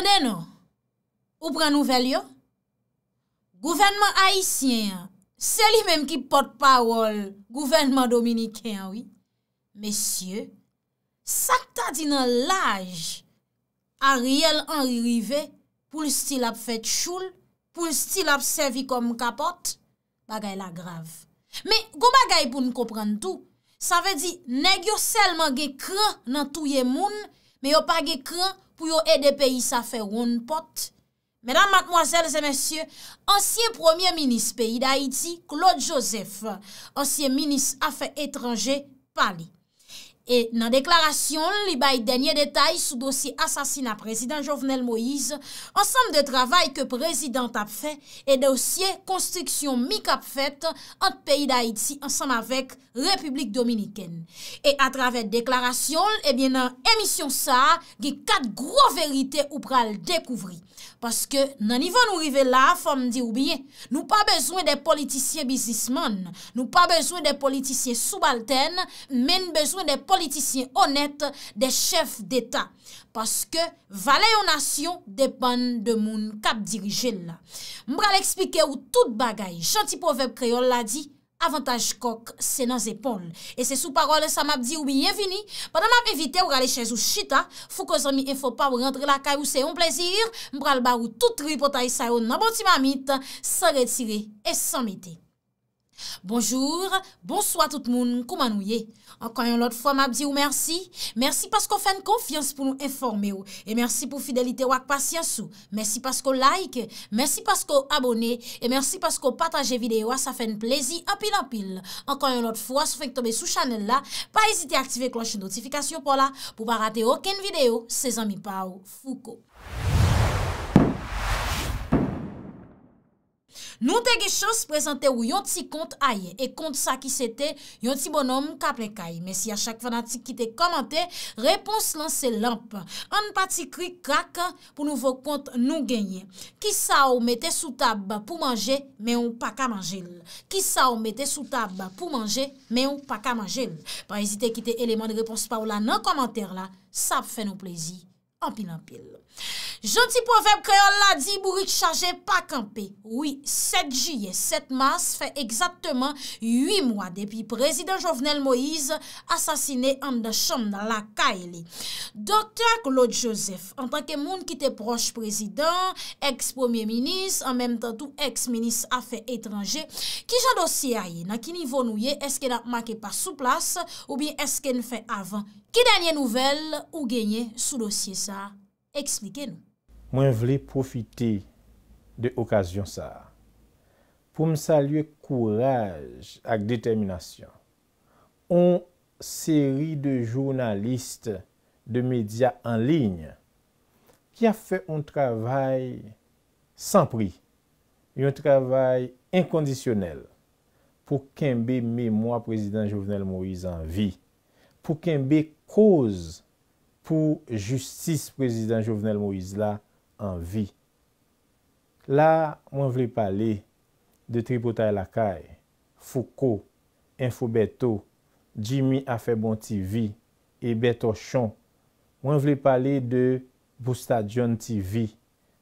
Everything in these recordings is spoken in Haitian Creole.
Mwenenon, ou pran nouvel yo? Gouvernman haisyen, seli menm ki potpawol, gouvernman dominiken, oui. Mesye, sakta di nan laj, a riel anri rive, pou l stil ap fet choul, pou l stil ap sevi kom kapot, bagay la grav. Me, gou bagay pou nou kopran tou, sa ve di negyo selman ge kran nan touye moun, Me yo page kran pou yo ede peyi sa fe roun pot. Medan, madmoazel, zemensye, ansyen premier minis peyi da Haiti, Claude Joseph, ansyen minis a fe etranje, pali. E nan deklarasyon li bay denye detay sou dosye asasina prezident Jovenel Moïse, ansanm de travay ke prezident ap fe, e dosye konstriksyon mik ap fet ant peyi da Haiti ansanm avek Republik Dominiken. E atrave deklarasyon, ebyen nan emisyon sa, ge kat gro verite ou pral dekouvri. Paske nan ivan ou rive la, fom di ou biye, nou pa bezwen de politisye bizisman, nou pa bezwen de politisye soubalten, men bezwen de politisye, politisyen honet de chef d'Etat. Paske valè yo nasyon depan de moun kap dirijel. Mbra l'eksplike ou tout bagay. Chanti povep kreol la di, avantaj kok se nan zepol. E se sou parol sa map di ou biyevini, padan map evite ou rale chèz ou chita, fou ko zami enfo pa ou rentre la kaj ou se yon plezir, mbra l'bar ou tout tri potay sa yon naboti mamit, se retire et se amite. Bonjour, bonsoit tout moun koumanouye. Ankan yon lot fwa mab di ou mersi. Mersi paskou fèn konfians pou nou informe ou. E mersi pou fidelite wak pasyansou. Mersi paskou like, mersi paskou abone. E mersi paskou pataje videyo asafèn plezi apil-apil. Ankan yon lot fwa sou fèk tobe sou chanel la. Pa ezite aktive kloche notifikasyon pou la. Pou pa rate oken videyo, se zanmi pa ou fouko. Nou te ge chos prezante ou yon ti kont aye. E kont sa ki sete, yon ti bonom ka plekaye. Men si a chak fanatik ki te komante, repons lan se lamp. An pati kri krak pou nouvo kont nou genye. Ki sa ou mette sou tab pou manje, men ou pa ka manjel. Ki sa ou mette sou tab pou manje, men ou pa ka manjel. Par ezite ki te eleman de repons pa ou la nan komante la, sa pou fè nou plezi. Ampil ampil. Janti povep kreol la di Bourik chaje pa kampe Oui, 7 juye, 7 mars Fè exactement 8 mwa Depi prezident Jovenel Moïse Asasine en de chande la kaile Dokter Claude Joseph En tanke moun ki te proche prezident Eks premier minis En menm tan tou eks minis a fè etranje Ki jan dosye a ye Na ki nivou nou ye Eske na make pa sou plas Ou bi eske n fè avan Ki denye nouvel ou genye sou dosye sa Mwen vle profite de okasyon sa, pou m salye kouraj ak determinasyon, on seri de jounaliste de media an ligne ki a fe un travay san pri, un travay inkondisyonel pou kembe memwa prezident Jovenel Moïse an vi, pou kembe koz mwen. pou justice prezident jovenel Moïse La en vi. La, mwen vle pale de Tripotay Lakay, Fouko, Info Beto, Jimmy Afebon TV, e Beto Chon, mwen vle pale de Boustadjon TV,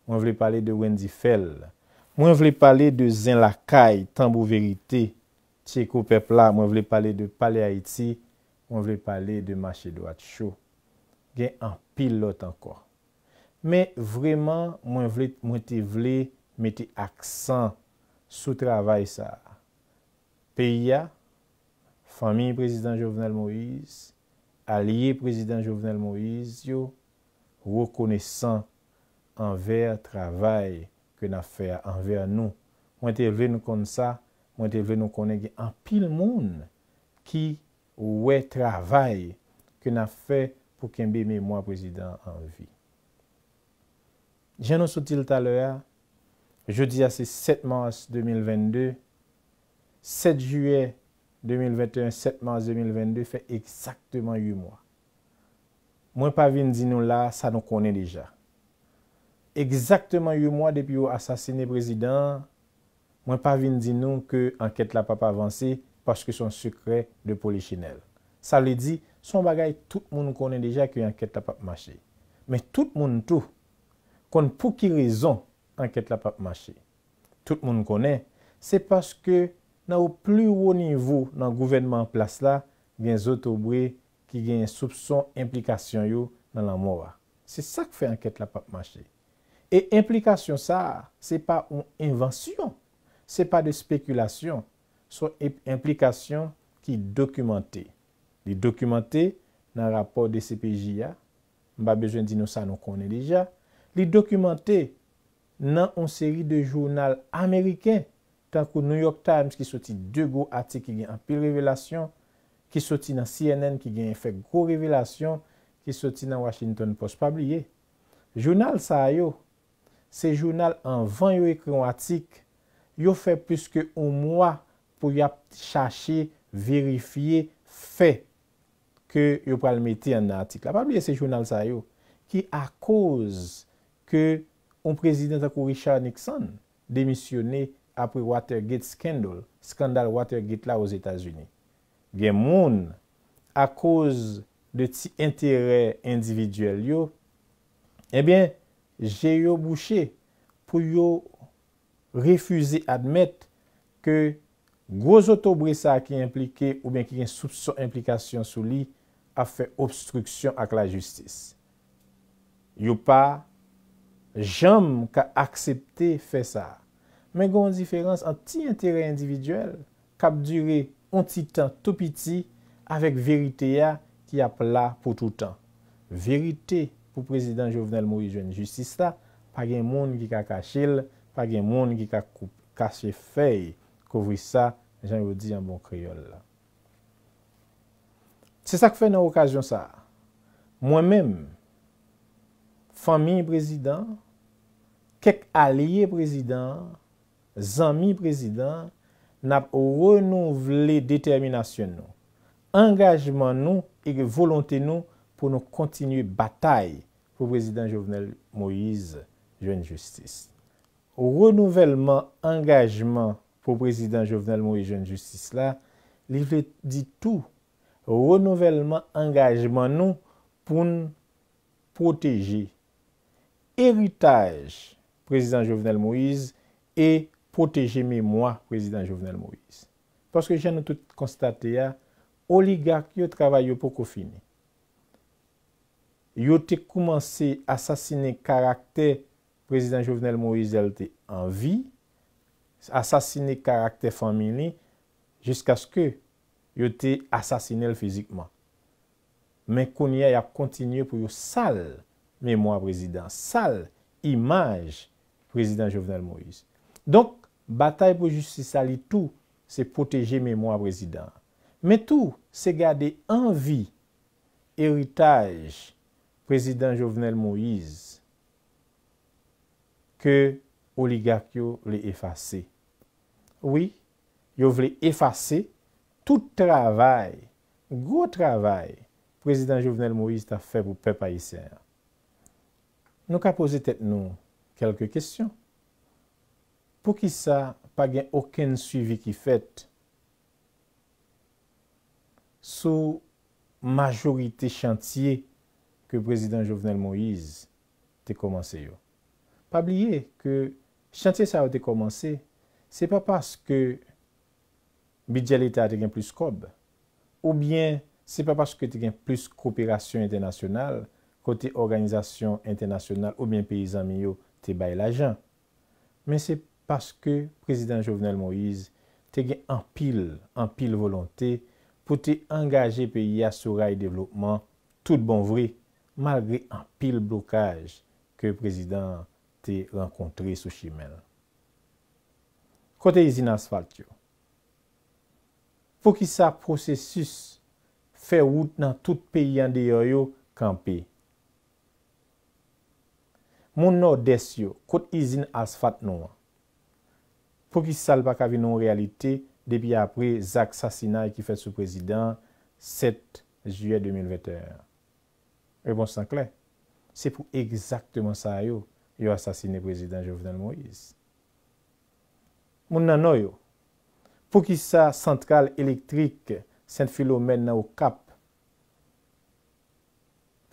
mwen vle pale de Wendy Fell, mwen vle pale de Zin Lakay, Tambou Verite, Tcheko Pepla, mwen vle pale de Pale Haiti, mwen vle pale de Maché Doachou. gen an pil lot anko. Me vreman, mwen te vle meti aksan sou travay sa. Peya, fami prezident Jovenel Moïse, alye prezident Jovenel Moïse, yo wè kone san anver travay ke na fè anver nou. Mwen te vle nou kon sa, mwen te vle nou kon gen an pil moun ki wè travay ke na fè pou kembe mè mwa prezident an vi. Je nou sou til taler, je di a se 7 mars 2022, 7 juè 2021, 7 mars 2022, fè ekzaktman yu mwa. Mwen pavine di nou la, sa nou konen deja. Ekzaktman yu mwa depi yo asasine prezident, mwen pavine di nou ke anket la papa avansi, paske son sekre de poli chenel. Sa li di, Son bagay, tout moun kone deja ki anket la pape machi. Men tout moun tou, kon pou ki rezon anket la pape machi. Tout moun kone, se paske nan ou pli wou nivou nan gouvenman plas la, gen zotobwe ki gen soubson implikasyon yo nan la mowa. Se sak fe anket la pape machi. E implikasyon sa, se pa ou invensyon. Se pa de spekulasyon, son implikasyon ki dokumante. Li dokumante nan rapor de CPJ ya, mba bezwen di nou sa nou konen deja. Li dokumante nan on seri de jounal Ameriken, tankou New York Times ki soti de go atik ki gen an pil revelasyon, ki soti nan CNN ki gen efek go revelasyon, ki soti nan Washington Post pabliye. Jounal sa yo, se jounal an van yo ekran atik, yo fe pwiske ou mwa pou ya chache, verifiye, fey. ke yo pral meti an nartik. La pabliye se jounal sa yo, ki akouz ke on prezident akou Richard Nixon demisyone apri Watergate scandal, skandal Watergate la ouz Etasuni. Gen moun, akouz de ti interè individuel yo, ebyen, eh jè yo bouchè, pou yo refuzi admèt ke gwozoto bresa ki implike ou ben ki gen soubson implikasyon sou li, a fè obstruksyon ak la justis. Yo pa, jom ka aksepte fè sa. Men goun diferans an ti interè individwel, kap dure an ti tan to piti, avek verite ya ki ap la pou toutan. Verite pou prezident Jovenel Moui Joen Justis la, pa gen moun ki ka kache el, pa gen moun ki ka kache fèy kouvri sa, jen yo di an bon kriol la. Se sa k fè nan wakasyon sa, mwen men, fami prezident, kek alye prezident, zanmi prezident, nap renouveli determinasyon nou. Engajman nou, e ge volonté nou, pou nou kontinu batay pou prezident Jovenel Moïse, Jeune Justice. Renouvellman, engajman pou prezident Jovenel Moïse, Jeune Justice la, li vè di tou renovellman angajman nou pou nou poteje eritaj Prezident Jovenel Moïse e poteje mè mwa Prezident Jovenel Moïse. Paske jen nou tout konstate ya, oligark yo travay yo pou koufini. Yo te koumanse asasine karakter Prezident Jovenel Moïse en vi, asasine karakter familie jiskas ke yo te asasinel fizikman. Men konya ya kontinye pou yo sal memwa prezident, sal imaj prezident Jovenel Moïse. Donk, batay pou justisa li tou se poteje memwa prezident. Men tou se gade anvi, eritaj prezident Jovenel Moïse ke oligak yo le efase. Oui, yo vle efase tout travay, gwo travay, Prezident Jovenel Moïse ta fe pou pep a y ser. Nou ka pose tet nou kelke kestyon. Pou ki sa, pa gen oken suivi ki fet, sou majorite chantier ke Prezident Jovenel Moïse te komanse yo. Pa blye ke chantier sa yo te komanse, se pa paske Bidjelita te gen plus kob, ou bien se pa paske te gen plus koopirasyon internasyonal, kote organizasyon internasyonal, ou bien peyizan miyo te baye la jan. Men se paske prezident Jovenel Moïse te gen an pil, an pil volante, pou te engaje peyi asura e devlopman tout bon vre, malgre an pil blokaj ke prezident te renkontre sou chimel. Kote y zin asfaktyo. Fou ki sa prosesus fè wout nan tout peyi an de yo yo kampe. Moun nou des yo, kout izin as fat nou an. Fou ki sal bak avi nou realite, debi apre Zak sasina e ki fè sou prezident 7 juye 2020. Ebon e san kle, se pou ekzaktman sa yo yo asasine prezident Jovenel Moïse. Moun nan nou yo, Pou ki sa sentral elektrik sen filo men nan ou kap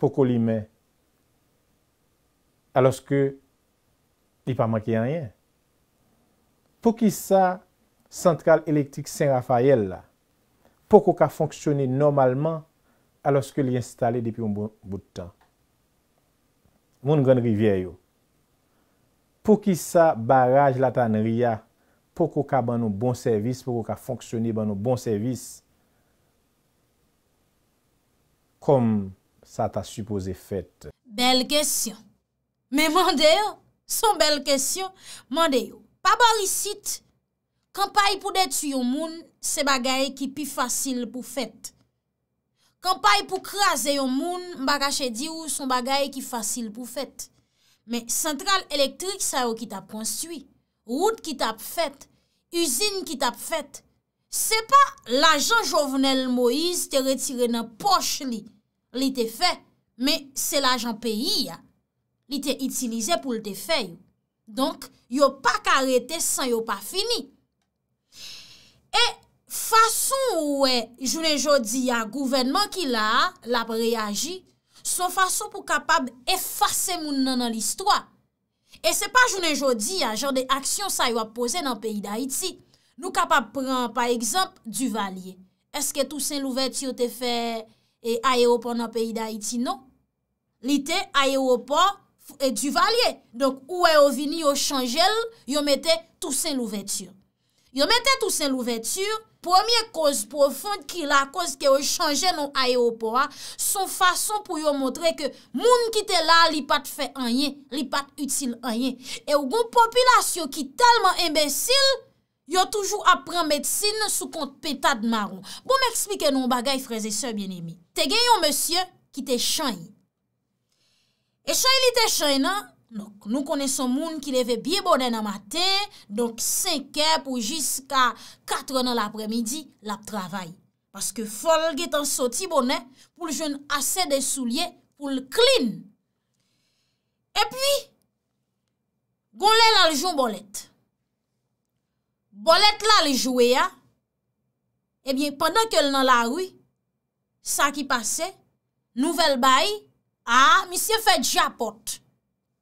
pou ko li men aloske li pa manke anyen. Pou ki sa sentral elektrik sen Rafael la pou ko ka fonksyonen normalman aloske li instale depi bon moun boutan. Moun gwen rivye yo. Pou ki sa baraj la tanri ya poko ka ban nou bon servis, poko ka fonksyoni ban nou bon servis, kom sa ta supose fet. Bel kesyon. Me mande yo, son bel kesyon, mande yo, pa barisit, kampay pou detu yon moun, se bagay ki pi fasil pou fet. Kampay pou krasi yon moun, mba kache di ou, son bagay ki fasil pou fet. Me sentral elektrik sa yo ki ta pon sui. Rout ki tap fèt, usine ki tap fèt, se pa lajan jovenel Moïse te retire nan poche li, li te fè, me se lajan peyi ya, li te itilize pou li te fè yon. Donk, yon pa karete san yon pa fini. E fason wè, jounen jodi ya, gouvenman ki la, la preyaji, son fason pou kapab efase moun nan nan listwa. E se pa jounen jodi ya, joun de aksyon sa yo ap pose nan peyi da iti. Nou kapap pran, pa ekzamp, du valye. Eske Toussaint Louverture te fe e aye opon nan peyi da iti? Non. Li te aye opon e du valye. Donk ou e yo vini yo chanjel, yo mette Toussaint Louverture. Yo mette Toussaint Louverture... Premye koz profond ki la koz ki yo chanje nou aeopora, son fason pou yo montre ke moun ki te la li pat fè anyen, li pat util anyen. E yo goun popilasyon ki talman embensil, yo toujou apren medsine sou kont petad maroun. Bou mè eksplike nou bagay freze se, bien emi. Te gen yon monsye ki te chanye. E chanye li te chanye nan? Nou kone son moun ki leve biye bonè nan matè, donk 5è pou jiska 4è nan apremidi, lap travay. Paske fol getan soti bonè, pou l joun asè de soulyè, pou l klin. E pwi, goun lè nan l joun bolèt. Bolèt lal jouè ya, e bie, pandan ke l nan la rwi, sa ki pase, nouvel bay, a, misye fè dja potè.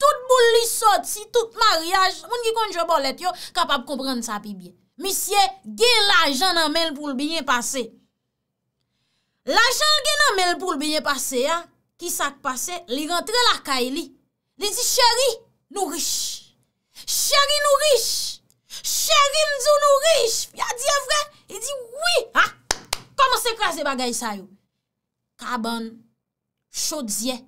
tout boule li sot si, tout mariage, moun ki konjou bolet yo, kapab kompren sa pi biye. Misye, gen l'ajan nan menl poule biye pase. L'ajan gen nan menl poule biye pase, ki sak pase, li rentre la kae li, li di, chéri, nou riche. Chéri nou riche. Chéri mzou nou riche. Ya diye vre, li di, wii, ha, koman se krasi bagay sa yo. Kabon, chodzie,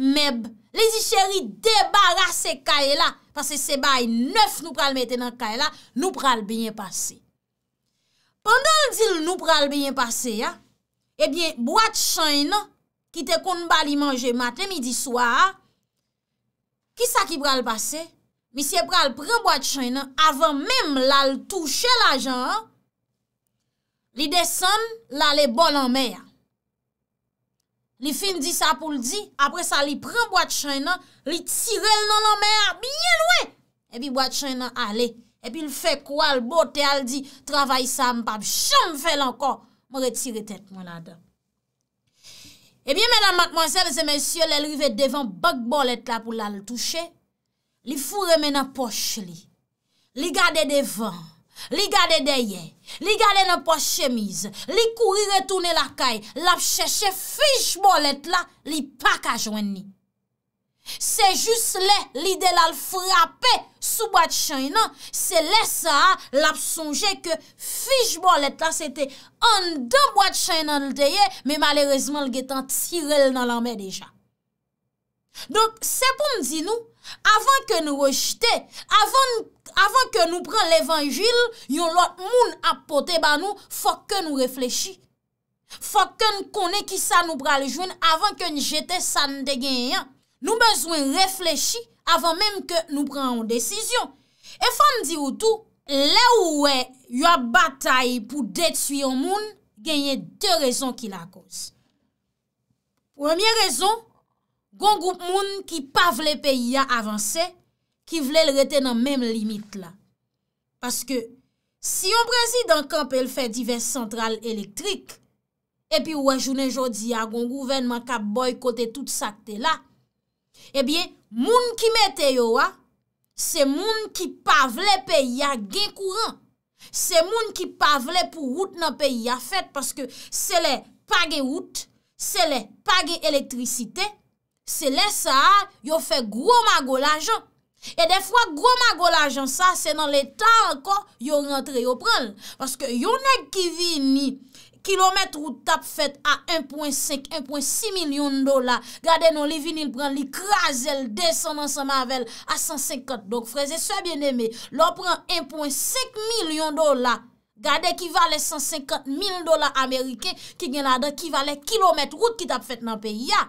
meb, Le zi cheri debara se kaye la, pase se bay neuf nou pral mette nan kaye la, nou pral byen pase. Pendan l di l nou pral byen pase ya, ebyen, boat chay nan, ki te kon bali manje maten midi swa, ki sa ki pral pase? Mi se pral pran boat chay nan, avan mem lal touche la jan, li desan lal e bolan me ya. Li fin di sa pou l di, apre sa li pren boat chay nan, li tirel nan nan mer, biye lwe. Epi boat chay nan ale, epi l fe kwa l bote al di, travay sa mpap, chan mfe e l ankon, mw re tiret et mwen adan. Epi menan mat mwansel se mensyol, el rive devan, bak bol et la pou l al touche, li fure menan poche li, li gade devan. li gade deye, li gade nan pos chemise, li kouri retoune la kay, lap chèche fich bolet la, li pak a jwen ni. Se jous le, li de la l frapè sou bat chay nan, se lè sa lap sonje ke fich bolet la, se te an de bat chay nan l deye, me malerezman l getan tirel nan l amè deja. Donk, se pou m di nou, avan ke nou rejte, avan nou avan ke nou pran l'evanjil, yon lot moun apote ba nou, fòk ke nou reflechi. Fòk ke nou kone ki sa nou pralijwen avan ke nou jete san de genyan. Nou bezwen reflechi avan menm ke nou pran ou desisyon. E fòm di wotou, le ou we yon batay pou det su yon moun, genye de rezon ki la kos. Premier rezon, gongoup moun ki pav le peyi ya avanse, Ki vle l reten nan menm limit la. Paske, si yon prezi dan kanpe l fe diverse santral elektrik, epi wajounen jodi a gon gouvenman ka boykote tout sa te la, ebyen, moun ki mete yo a, se moun ki pa vle pe ya gen kouran. Se moun ki pa vle pou wout nan pe ya fet, paske se le page wout, se le page elektrikite, se le sa yo fe gwo ma go la jan. E de fwa, gwo ma gwo la jan sa, se nan le tan anko, yo rentre, yo pran. Paske yon ek ki vini, kilomet rou tap fet a 1.5, 1.6 milyon dola. Gade nou li vini, li pran, li kraze, li desen nan sa mavel a 150. Dok freze, souye bien eme, lò pran 1.5 milyon dola. Gade ki vale 150 mil dola Amerike, ki genade ki vale kilomet rou ki tap fet nan peyi ya.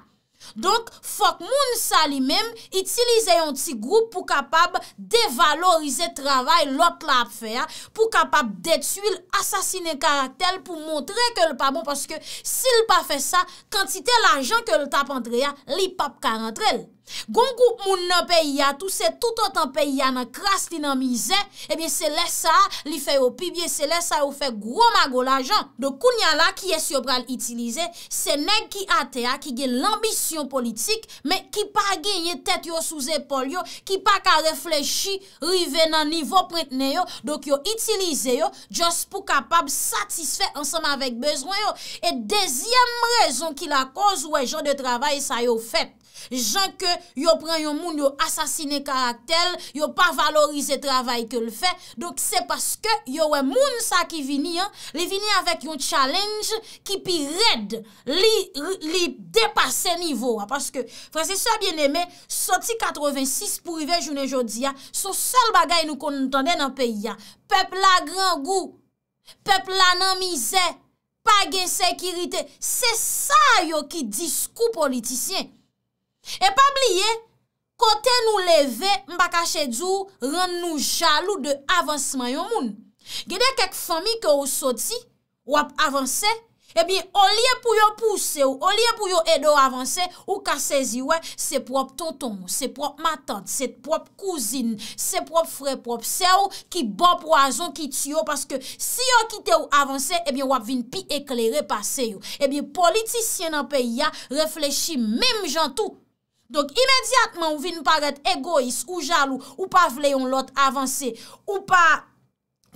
Donk, fok moun sa li menm, itilize yon ti grou pou kapab devalorize travay lot la ap fe ya, ah, pou kapab detu il, asasine karatel pou montre ke l pa bon, paske si l pa fe sa, kantite l ajan ke l tap entre ya, ah, li pap kar entre el. Gon goup moun nan peyi ya, tout se tout otan peyi ya nan kras li nan mize, ebyen eh se lesa li fe yo pibiye, se lesa yo fe gro ma go la jan. Do koun ya la ki es yo pral itilize, se neg ki ate ya ki gen l'ambisyon politik, men ki pa genye tet yo sou zepol yo, ki pa ka reflechi, rive nan nivou printne yo, do ki yo itilize yo, just pou kapab satisfet ansam avek bezwen yo. E dezyem rezon ki la koz wè jan de travay sa yo fet, jan ke yo pran yon moun yo asasine karak tel, yo pa valorize travay ke l fè, donk se paske yo wè moun sa ki vini an, li vini avèk yon challenge ki pi red li depase nivou an, paske Fransesor Bien-Aimé, soti 86 pou yve jounen jodi an, sou sol bagay nou kon ntande nan peyi an, pepl la gran gou, pepl la nan mize, pa gen sekirite, se sa yo ki diskou politisyen, E pa bliye, kote nou leve, mbakache djou, rend nou jalou de avansman yon moun. Gede kek fami ke ou soti, wap avanse, e bin olye pou yo pousse ou, olye pou yo edo avanse, ou kasezi wè se prop tonton, se prop matante, se prop kouzine, se prop freprop, se ou ki bop wazon ki tiyo, paske si yo kite ou avanse, e bin wap vin pi eklere pase yo. E bin politisyen nan peyi ya, reflechi mem jantou, Donk imediatman ou vi nou paret egois ou jalou ou pa vle yon lot avanse ou pa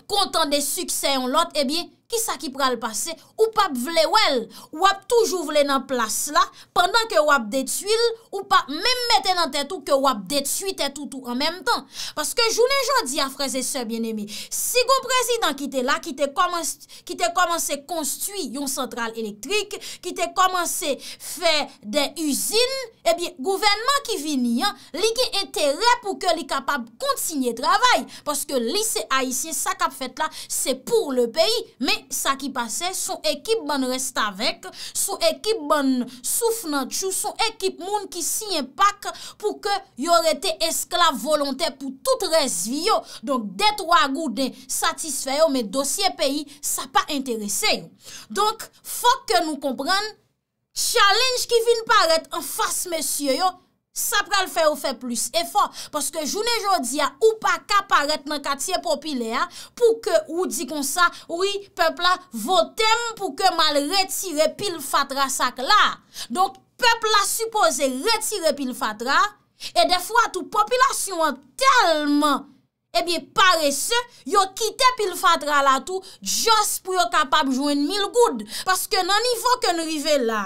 kontan de suksen yon lot, ebiye, eh ki sa ki pral pase ou pap vle wel ou ap touj ou vle nan plas la pandan ke wap detuil ou pa menm meten nan tetou ke wap detuil tetou toutou an menm tan. Paske jounen jan di a fraze se bien emi si goun prezidant ki te la ki te komanse konstui yon sentral elektrik ki te komanse fe den usine, ebyen gouvenman ki vini an, li ki entere pou ke li kapab kontinye travay paske li se a isye sa kap fet la se pou le peyi, me sa ki pase, sou ekip ban rest avek, sou ekip ban souf nan chou, sou ekip moun ki siye pak pou ke yore te esklave volontè pou tout resvi yo, donk detwa gou den satisfe yo, men dosye peyi, sa pa interese yo donk, fok ke nou kompren challenge ki vin paret an fas mesye yo sa pral fè ou fè plus. E fò, pòske jounè jòdia, ou pa kaparet nan katye popilya, pou ke ou di kon sa, oui, pepla votèm pou ke mal retire pil fatra sak la. Donk, pepla supose retire pil fatra, e defwa tou popilyasyon an telman, ebyè eh parese, yo kite pil fatra la tou, jòs pou yo kapab jounen mil goud. Pòske nan nivò ke nou rive la,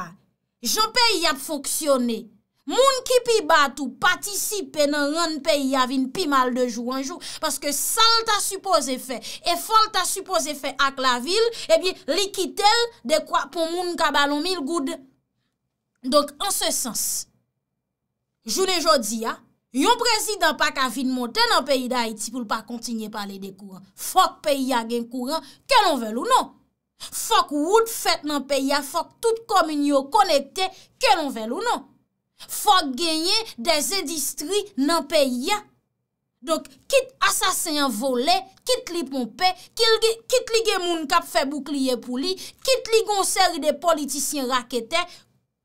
jòn pe yap foksyonè, Moun ki pi batou patisipe nan yon peyi ya vin pi mal de jou anjou Paske sal ta suppose fe E fol ta suppose fe ak la vil E bi likitel de kwa pou moun kabalon mil goud Donk an se sens Joun e jodi ya Yon prezident pa ka vin monten nan peyi da Haiti pou l pa kontinye pale de kouran Fok peyi ya gen kouran, ke non vel ou non Fok wout fet nan peyi ya, fok tout kominyo konekte, ke non vel ou non Fwa genye de zedistri nan pe ya. Donk, kit asasyen vole, kit li pompe, kit li gen moun kap fe boukliye pou li, kit li gonseri de politisyen rakete,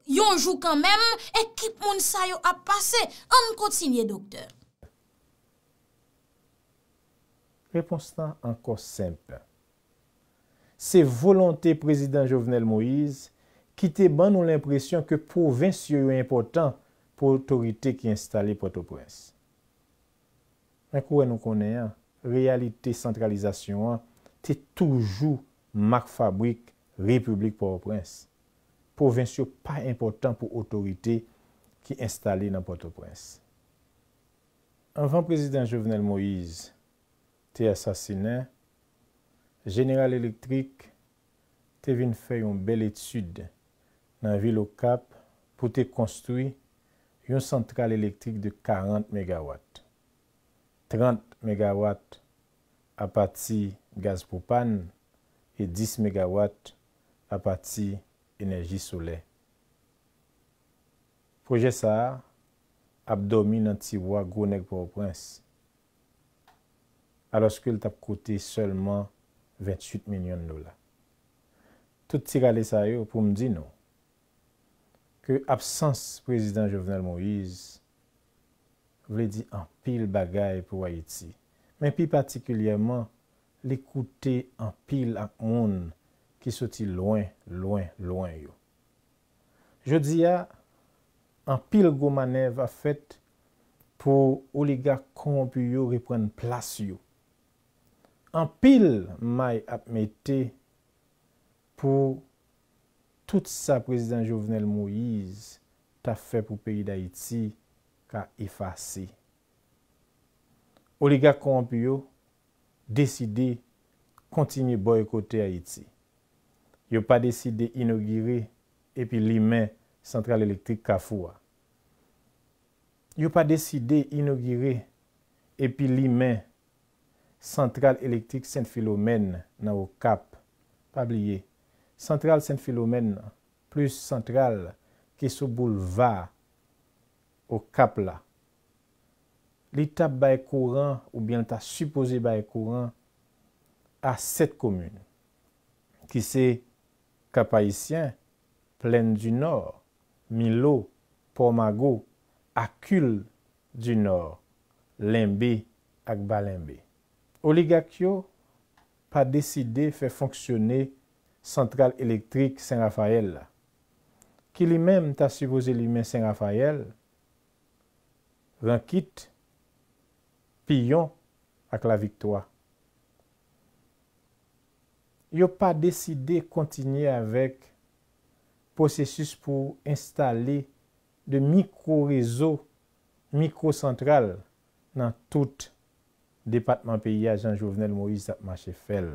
yon jou kanmen, e kit moun sayo ap pase. An kontinye, doktor. Reponsan anko semp. Se volante prezident Jovenel Moïse ki te ban nou l'impresyon ke pouvens yo yo important pou otorite ki installe Port-au-Prince. Mwen kouwen nou konen, realite centralizasyon an, te toujou mak fabrik Republik Port-au-Prince. Pouvens yo pa important pou otorite ki installe nan Port-au-Prince. Anvan prezident Jovenel Moïse te asasine, General Elektrik te vin fè yon bel etude, nan vile ou kap pou te konstoui yon sentral elektrik de 40 MW. 30 MW apati gaz poupan e 10 MW apati enerji soule. Poje sa, apdomi nan tibwa gounek pou ou prins. Aloske l tap kote seulement 28 minyon nou la. Touti gale sa yo pou mdi nou. ke absans prezident Jovenel Moïse, vle di an pil bagay pou Haiti. Men pi patikilyèman, l'ekoute an pil ak on, ki soti loin, loin, loin yo. Je di ya, an pil gomanèv a fèt pou oliga komopi yo ripren plasyo. An pil may ap mette pou tout sa prezident jovenel Moïse ta fè pou peyi d'Haïti ka efase. Oligak Kouampi yo deside kontini boykote Haïti. Yo pa deside inogire epi li men sentral elektrik Kafoua. Yo pa deside inogire epi li men sentral elektrik Saint-Philomène nan wou kap pabliye Central Saint-Philomène, plus central ki sou bouleva ou Kapla, li tap ba ekouran ou bienta supposé ba ekouran a set komune ki se Kapaissien, Plène du Nord, Milo, Pormago, Akul du Nord, Limbe ak Balembe. Oligakyo pa deside fè fonksyoné Sentral elektrik Saint-Raphael Ki li men ta supose li men Saint-Raphael Lan kit Piyon ak la viktwa Yo pa deside kontinye avek Posesus pou installe De mikro rezo Mikro sentral Nan tout Depatman peyi a Jean-Jouvenel Moïse At Machefel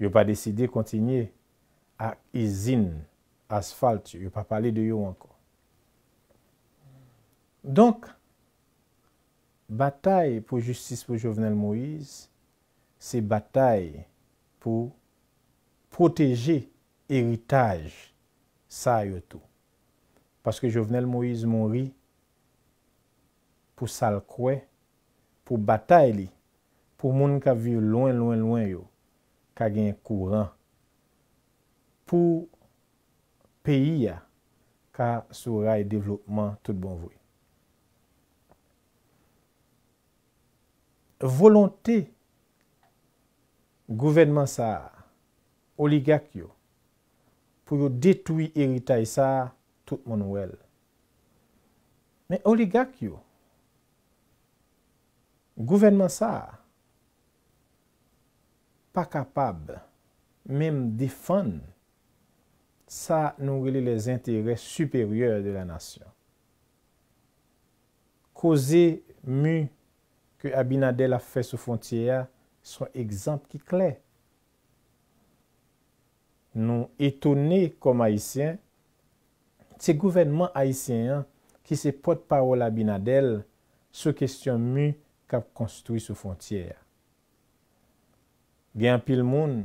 yo pa deside kontinye a izin, asfalt, yo pa pale de yo ankon. Donk, batay pou justice pou Jovenel Moïse, se batay pou proteje eritage sa yo tou. Paske Jovenel Moïse mori pou sal kwe, pou batay li, pou moun ka vi yo loin, loin, loin yo, ka gen kouran pou peyi ya ka sou ray e devlopman tout bon vwe. Volonte, gouvenman sa, oligak yo, pou yo detwi eritay sa tout mon wèl. Men oligak yo, gouvenman sa, pas capable même défendre ça nous les intérêts supérieurs de la nation. Causer mu que Abinadel a fait sous frontière sont exemples qui clair Nous étonnés comme haïtiens, ces gouvernement haïtien qui se porte parole Abinadel sur question mu qu'a construit sous frontière. gen pil moun,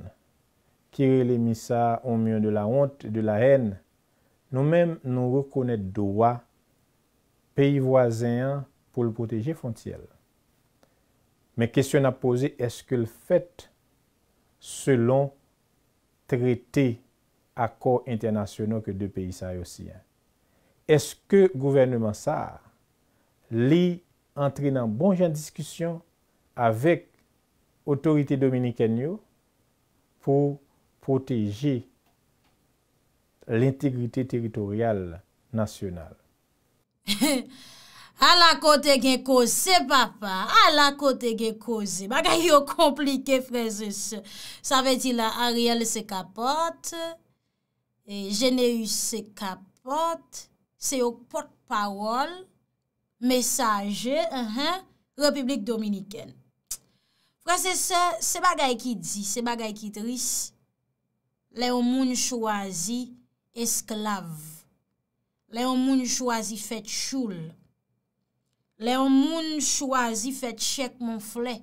ki re le misa ou mion de la honte, de la hèn, nou mèm nou rekonèt dowa, peyi wazèn pou l'proteje fontiyel. Men kesyon apose, eske l'fèt selon tretè akor internasyonou ke de peyi sa yosien. Eske gouvernement sa li entri nan bon jen diskusyon avek Otorite dominiken yo pou poteji l'integrite teritorial nasyonal. A la kote gen kose, papa. A la kote gen kose. Maka yo komplike, frèze. Sa ve ti la Ariel se kapote, jene yu se kapote, se yo potpawol, mesaje, uh-huh, republik dominiken. Kwa se se, se bagay ki di, se bagay ki tris, le yon moun chwazi esklav. Le yon moun chwazi fet choul. Le yon moun chwazi fet chek mon fle.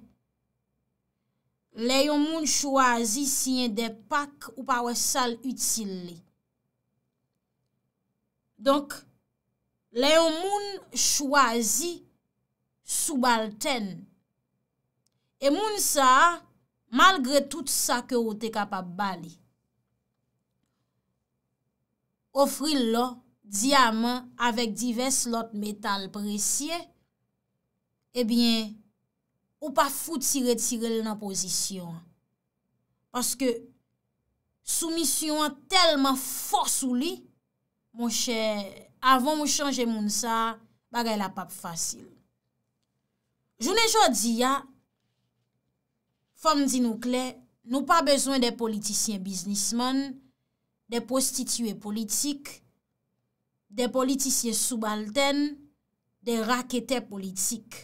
Le yon moun chwazi si yon depak ou pa wesal utili. Donk, le yon moun chwazi sou baltene. E moun sa, malgre tout sa ke ou te kapab bali, ofri lò, diaman, avek divers lot metal presye, ebyen, ou pa foute si retire lè nan pozisyon. Paske, soumisyon an telman fòs ou li, moun chè, avon moun chanje moun sa, bagay la pap fasil. Jounè jò di ya, Fom di nou kle, nou pa bezwen de politisyen biznisman, de prostituyen politik, de politisyen soubalten, de rakete politik.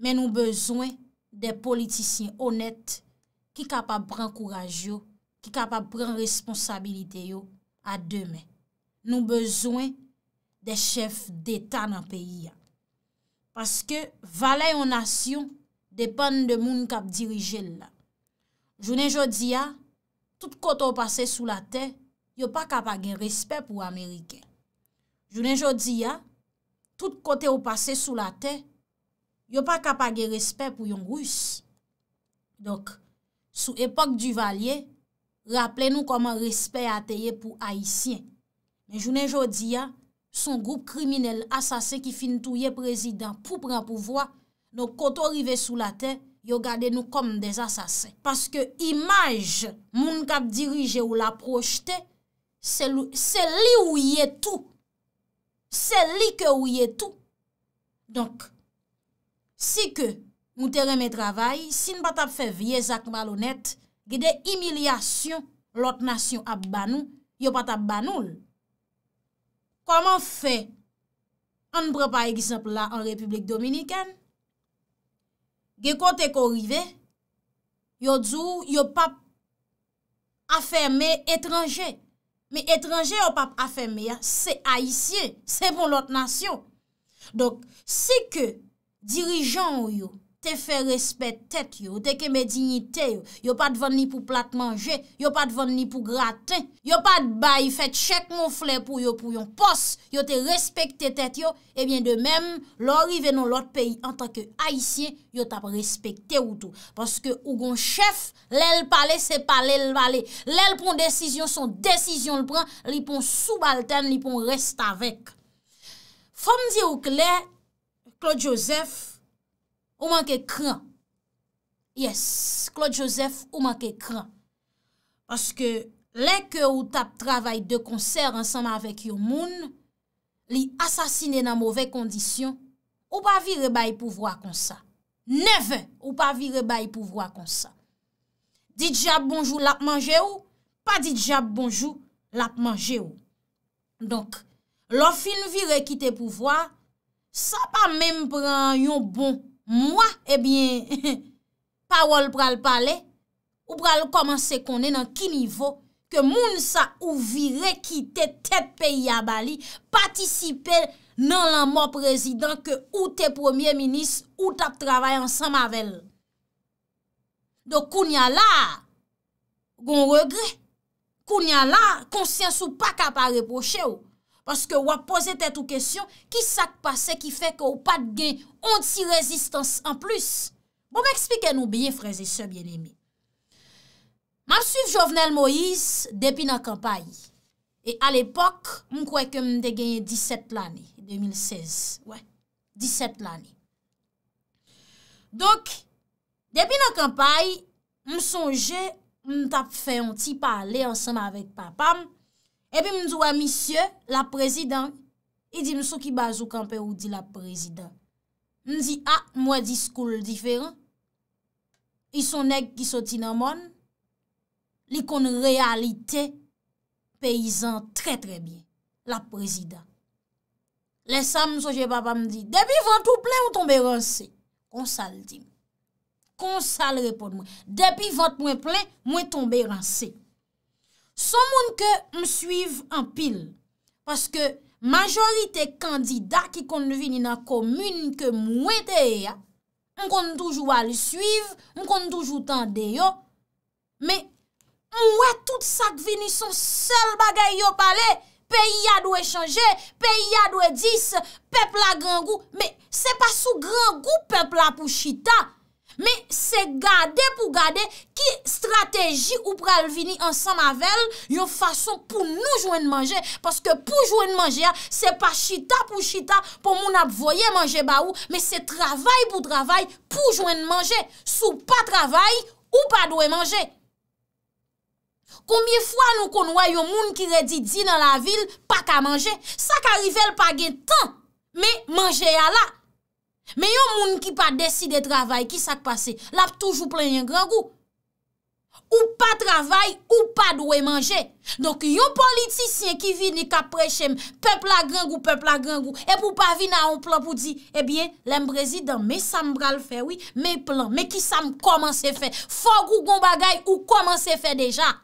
Men nou bezwen de politisyen onet ki kapap pran kouraj yo, ki kapap pran responsabilite yo a demen. Nou bezwen de chef d'Etat nan peyi ya. Paske valè yon asyon, depan de moun kap dirijel la. Jounen jodi ya, tout kote ou pase sou la te, yo pa kapage respet pou Amerike. Jounen jodi ya, tout kote ou pase sou la te, yo pa kapage respet pou yon Rus. Donk, sou epak du valye, rappele nou koman respet ateye pou Haitien. Jounen jodi ya, son goup kriminel asase ki fin touye prezident pou pran pouvoa No koto rive sou la ten, yo gade nou kom des asasen. Paske imaj moun kap dirije ou la projete, se li ou ye tou. Se li ke ou ye tou. Donk, si ke moun teren me travay, si n pa tap fe viez ak malonet, gde imilyasyon lot nasyon ap banou, yo pa tap banoul. Koman fe, an pre pa egisemple la an Republik Dominikane, Gekote ko rive, yo dzou, yo pap aferme etranje. Me etranje yo pap aferme, se aisyen, se bon lot nasyon. Donk, se ke dirijan yo, te fe respet tet yo, te keme dignite yo, yo pa dvan ni pou plat manje, yo pa dvan ni pou graten, yo pa dbay fè tchèk mou flè pou yo pou yon pos, yo te respet te tet yo, ebyen de mèm, lò rive nou lòt peyi, an tak yo haisyen, yo tap respet te ou tou, paske ou gon chèf, lèl pale, se pa lèl pale, lèl pon desisyon, son desisyon l'pran, li pon sou balten, li pon rest avèk. Fòm di ou kè lè, Claude Joseph, Ou manke kran. Yes, Claude Joseph ou manke kran. Paske leke ou tap travay de konser ansanman vek yo moun, li asasine nan mowè kondisyon, ou pa vire bay pou vwa konsa. Neven ou pa vire bay pou vwa konsa. Didja bonjou lap manje ou, pa didja bonjou lap manje ou. Donk, lo film vire kite pou vwa, sa pa menm pran yon bon. Mwa, ebyen, eh parol pral pale, ou pral komanse konen nan ki nivou ke moun sa ou vire kite te peyi a Bali, patisipe nan lanman prezident ke ou te premier minis ou tap travay ansan mavel. Do kounya la, goun regre, kounya la, konsyans ou pa kapare poche ou, Aske wap pose tèt ou kesyon, ki sak pa se ki fek ou pat gen anti-rezistans an plus. Bo m'eksplike nou biye, freze se, bien emi. M'absuif Jovenel Moïse depi nan kampay. E al epok, m'kwe ke m de genye 17 l'anè, 2016. Ouè, 17 l'anè. Dok, depi nan kampay, m sonje m tap fe yon ti pale ansama avèk papam. Epi mwen zwa, misye, la prezident, i di mwen sou ki bazou kampe ou di la prezident. Mwen zi, a, ah, mwen di skoul diferan, i son ek ki soti nan moun, li kon realite peyizan tre tre bien, la prezident. Lesa mwen souje baba mwen di, depi vantou ple, mwen tombe ranse. Kon sal di mwen. Kon sal repot mwen. Depi vantou ple, mwen tombe ranse. Son moun ke m suiv an pil, paske majorite kandida ki kon vini nan komoun ke mwen te e ya, m kon toujou al suiv, m kon toujou tan de yo, me mwen tout sa k vini son sel bagay yo pale, peya dwe chanje, peya dwe dis, pepla gran gou, me se pa sou gran gou pepla pou chita. Me se gade pou gade ki strateji ou pralvini ansan mavel yo fason pou nou jwen manje. Paske pou jwen manje a, se pa chita pou chita pou moun ap voye manje ba ou, me se travay pou travay pou jwen manje. Sou pa travay ou pa dwe manje. Koumye fwa nou konway yo moun ki redi di nan la vil, pa ka manje. Sa ka rivel pa gen tan, me manje a la. Men yon moun ki pa deside travay, ki sak pase, lap toujou plen yon grangou. Ou pa travay, ou pa dwe manje. Donk yon politisyen ki vin ni kap prechem, pep la grangou, pep la grangou, ep ou pa vin a yon plan pou di, ebyen, lem brezidam, me sam bral fe, oui, me plan, me ki sam koman se fe, fog ou gomba gay, ou koman se fe deja.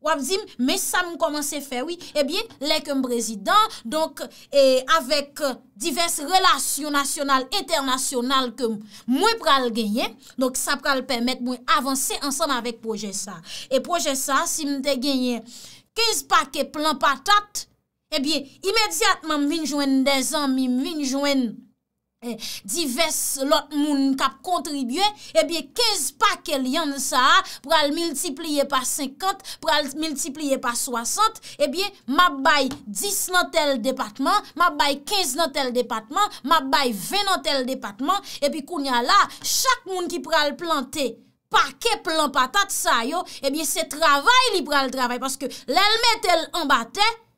Wap di m, me sa m koman se fe, oui, eh e bie, le kem prezident, donk, e avek divers relasyon nasyonal, eternasyonal kem, mwen pral genyen, donk sa pral pemet mwen avanse ansan avek proje sa. E proje sa, si m te genyen 15 pake plan patat, e eh bie, imediatman m vinjwen de zanmi, m vinjwen... Eh, Dives lot moun kap kontribye Ebyè eh kez pa ke liyan sa Pwa al multipliye pa 50 Pwa al multipliye pa 60 Ebyè eh ma bay 10 nan tel depatman Ma bay 15 nan tel depatman Ma bay 20 nan tel depatman Ebyè kounya la Chak moun ki pwa al plante Pa ke plan patat sa yo Ebyè se travay li pwa al travay Paske lelme tel ambate Ebyè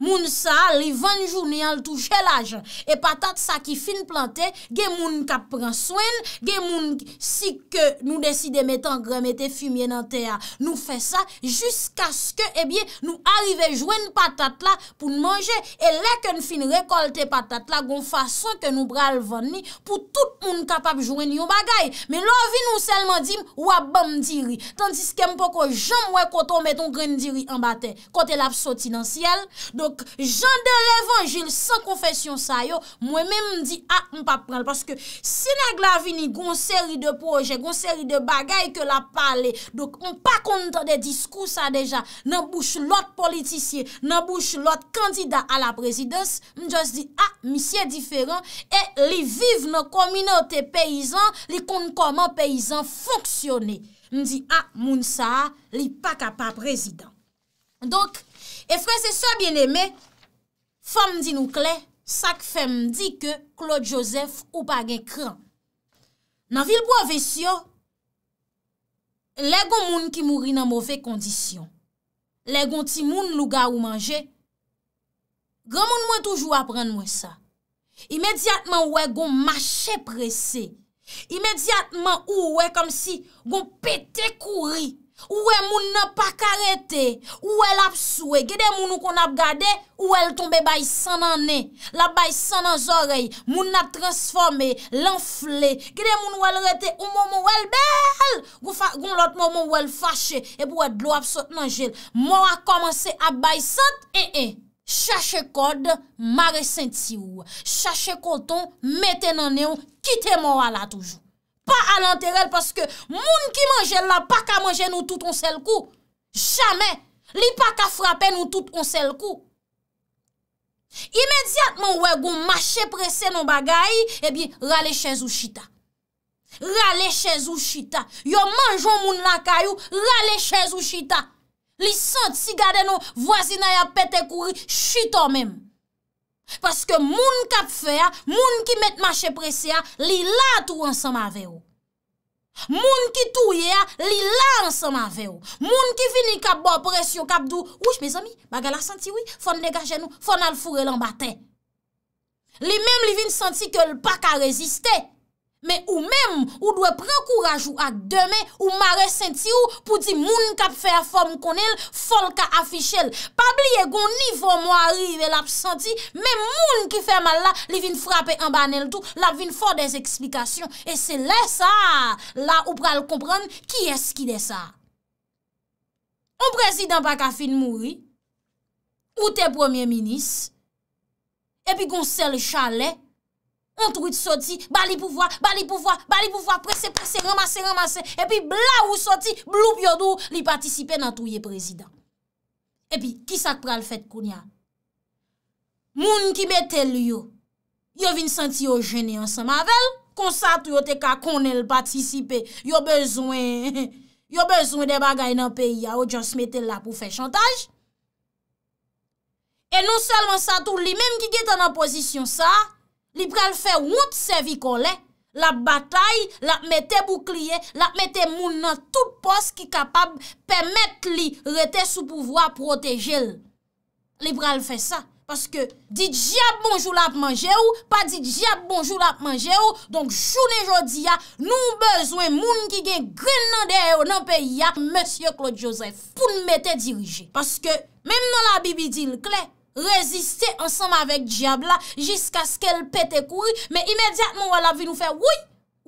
Moun sa li van jouni an l toujelajan. E patat sa ki fin plante, ge moun kap pran swen, ge moun si ke nou deside metan gre meten fumye nan teya. Nou fe sa, jiska ske e eh bie nou arrive jwen patat la pou n manje. E leke n fin rekolte patat la gon fason ke nou bral van ni pou tout moun kapap jwen yon bagay. Men lò vi nou selman dim wabam diri. Tansis kem poko jom we koto meton gren diri an bate. Kote lap soti nan siel. Do, jan de levangil san konfesyon sa yo, mwen men mwen di, a, ah, mwen pa prel, paske sinag la vini goun seri de proje, goun seri de bagay ke la pale, dok mwen pa konta de diskou sa deja, nan bouch lout politisye, nan bouch lout kandida a la prezidens, mwen just di, a, ah, misye diferent, e li viv nan kominote peyizan, li konta koman peyizan foksyone. Mwen di, a, ah, moun sa, li pa kapap prezidens. Dok, Efre se so bien eme, fam di nou kle, sak fem di ke Claude Joseph ou pa gen kran. Nan vilbo avesyo, le gon moun ki mouri nan mouve kondisyon. Le gon ti moun luga ou manje. Gon moun mwen toujou apren mwen sa. Imediatman wè gon machè presè. Imediatman ou wè kom si gon petè kouri. Ouwe moun nan pa karete, ouwe l ap souwe, gede moun nou kon ap gade, ouwe l tombe bay san nan ne, l ap bay san nan zorey, moun nan transforme, l enfle, gede moun nou el rete, ou moun nou el bel, goun lot moun nou el fache, ep ouwe dlo ap sot nan jil. Mou a komanse ap bay sant, e eh, e, eh. chache kod, ma resenti ouwe, chache koton, meten nan ne ou, kite mou ala toujou. Pa alanterel paske moun ki manje la pa ka manje nou tout on sel kou. Jamen. Li pa ka frape nou tout on sel kou. Imediatman wè goun mache prese nou bagay, ebi rale eh chèz ou chita. Rale chèz ou chita. Yo manjon moun la kayou, rale chèz ou chita. Li sent si gade nou vwazina ya pète kouri, chita ou mèm. Paske moun kap fe a, moun ki met mache prese a, li la tou ansan ma ve yo. Moun ki tou ye a, li la ansan ma ve yo. Moun ki vini kap bo presyon, kap dou, wish me zami, baga la santi wii, fon nega jenou, fon al fure lan baten. Li menm li vini santi ke l pak a reziste. Mè ou mèm ou dwe prekouraj ou ak demè ou mare senti ou pou di moun kap fèr fòm konel fol ka afichèl. Pa bli e goun nivò mò arrive l'absenti, mè moun ki fè mè la li vin frapè an banel tou, la vin fò des eksplikasyon. E se lè sa, la ou pral kompran ki eski lè sa. O prezident baka fin mouri, ou te premier minis, e pi goun sel chalè, an truit soti, bali pouvoi, bali pouvoi, bali pouvoi, prese, prese, ramase, ramase, epi bla ou soti, bloup yo dou li patisipe nan tou ye prezident. Epi, kisa k pra l fèt kounyan? Moun ki metel yo, yo vin santi yo jene ansan mavel, konsa tou yo te ka konel patisipe, yo bezwen, yo bezwen de bagay nan peyi ya, yo diyon se metel la pou fè chantage. E non selman sa tou li, menm ki getan nan pozisyon sa, Libral fè woun tsevi kon lè, la bataï, la mète boukliè, la mète moun nan tout pos ki kapab pèmèt li rete sou pouvoi protejèl. Libral fè sa, paske di djiab bonjou la pmanjè ou, pa di djiab bonjou la pmanjè ou, donk choune jodi ya, nou bezwen moun ki gen gren nan deyè ou nan peyi ya, Monsie Claude Joseph pou mète dirije. Paske, mèm nan la bibi di l'klè, reziste ansanm avèk Djiabla jiska skèl pète kouri, mè imediatman wè l ap vi nou fè wouy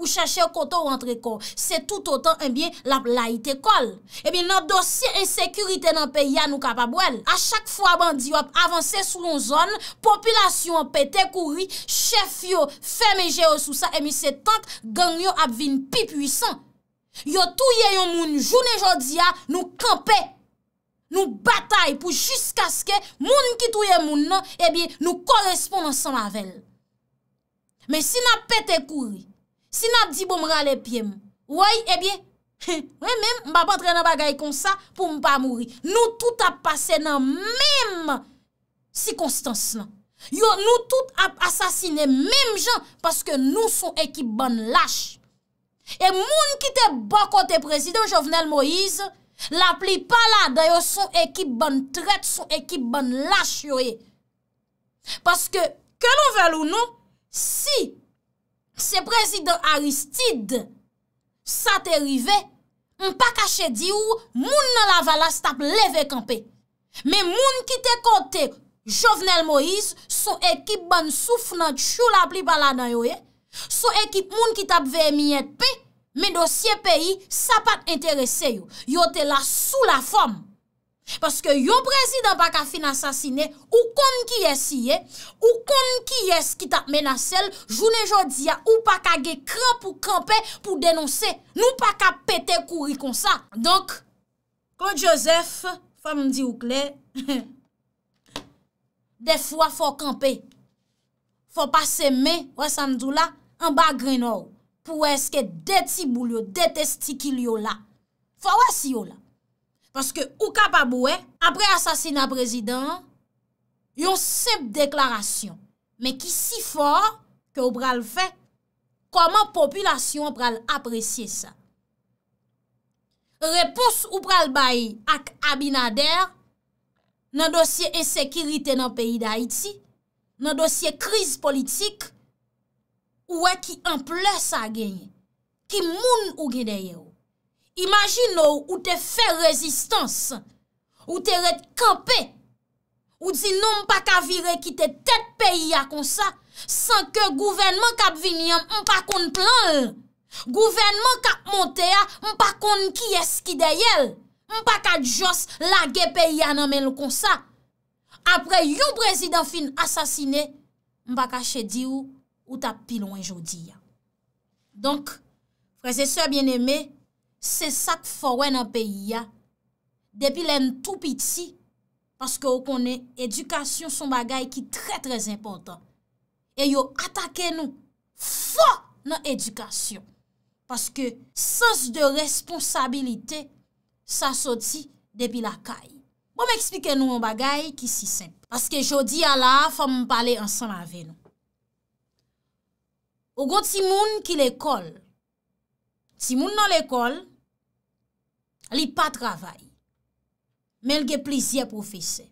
ou chache koto rentre kon. Se tout otan mbi eh l ap la ite kol. Emi nan dosye insekurite nan peya nou kapap wèl. A chak fwa bandi wèp avanse sou lon zon, populasyon pète kouri, chef yo fèm e jè ou sou sa, emi eh se tank gangyo ap vi nou pi pwisan. Yo tou ye yon moun joun e jodi ya nou kampe. Nou batay pou jiska ske, moun ki touye moun nan, ebyen, eh nou korespon nan san mavel. Men si nan pete kouri, si nan di bou mra le pye eh mou, woy, ebyen, woy men, mba patre nan bagay kon sa pou mpa mouri. Nou tout ap pase nan menm si konstans nan. Yo, nou tout ap asasine menm jan, paske nou son ekip ban lache. E moun ki te bako te prezidon, Jovenel Moise, La pli pala dayo sou ekip ban tret, sou ekip ban lach yoye. Paske, ke nou velou nou, si se prezidor Aristide sa te rive, m pa kache di ou, moun nan la valas tap leve kampe. Me moun ki te kote, Jovenel Moïse, sou ekip ban souf nan chou la pli pala dayo ye, sou ekip moun ki tap ve eminyet pe, Men dosye peyi, sa pat interese yo. Yo te la sou la fom. Paske yo prezident pa ka fin asasine, ou kon ki yes ye, ou kon ki yes ki tak menasel, jounen jodi ya, ou pa ka ge kremp ou krempe pou denonse. Nou pa ka pete kouri kon sa. Donk, kote Josef, fwa m di ou kle, de fwa fwa krempe. Fwa pa seme, wè samdou la, an bagren ou. pou eske deti bou li yo, detesti ki li yo la. Fawesi yo la. Paske ou kapabou e, apre asasina prezident, yon sep deklarasyon, me ki si fòr ke ou pral fè, koman populasyon pral apresye sa. Repous ou pral bayi ak abinader, nan dosye esekirite nan peyi da iti, nan dosye kriz politik, Ouè ki anple sa genye. Ki moun ou gedeye ou. Imagine ou ou te fè rezistans. Ou te ret kampe. Ou di nou mpa ka vire kite tet peyi ya konsa. San ke gouvenman kap vinye mpa kon plan. Gouvenman kap monte ya mpa kon ki eski deyel. Mpa ka jos lage peyi ya nan men lo konsa. Apre yon brezidafin asasine, mpa ka chedirou. Ou tap pilon en jodi ya. Donk, freze se bien eme, se sak fawen an peyi ya. Depi len tou piti, paske ou konen edukasyon son bagay ki tre tre zimpotan. E yo atake nou, fwa nan edukasyon. Paske sens de responsabilite sa soti depi la kay. Bo m eksplike nou an bagay ki si semp. Paske jodi ya la, fwa m pale ansan ave nou. Ogo ti moun ki l'ekol, ti moun nan l'ekol, li pa travay, men ge plizye profese.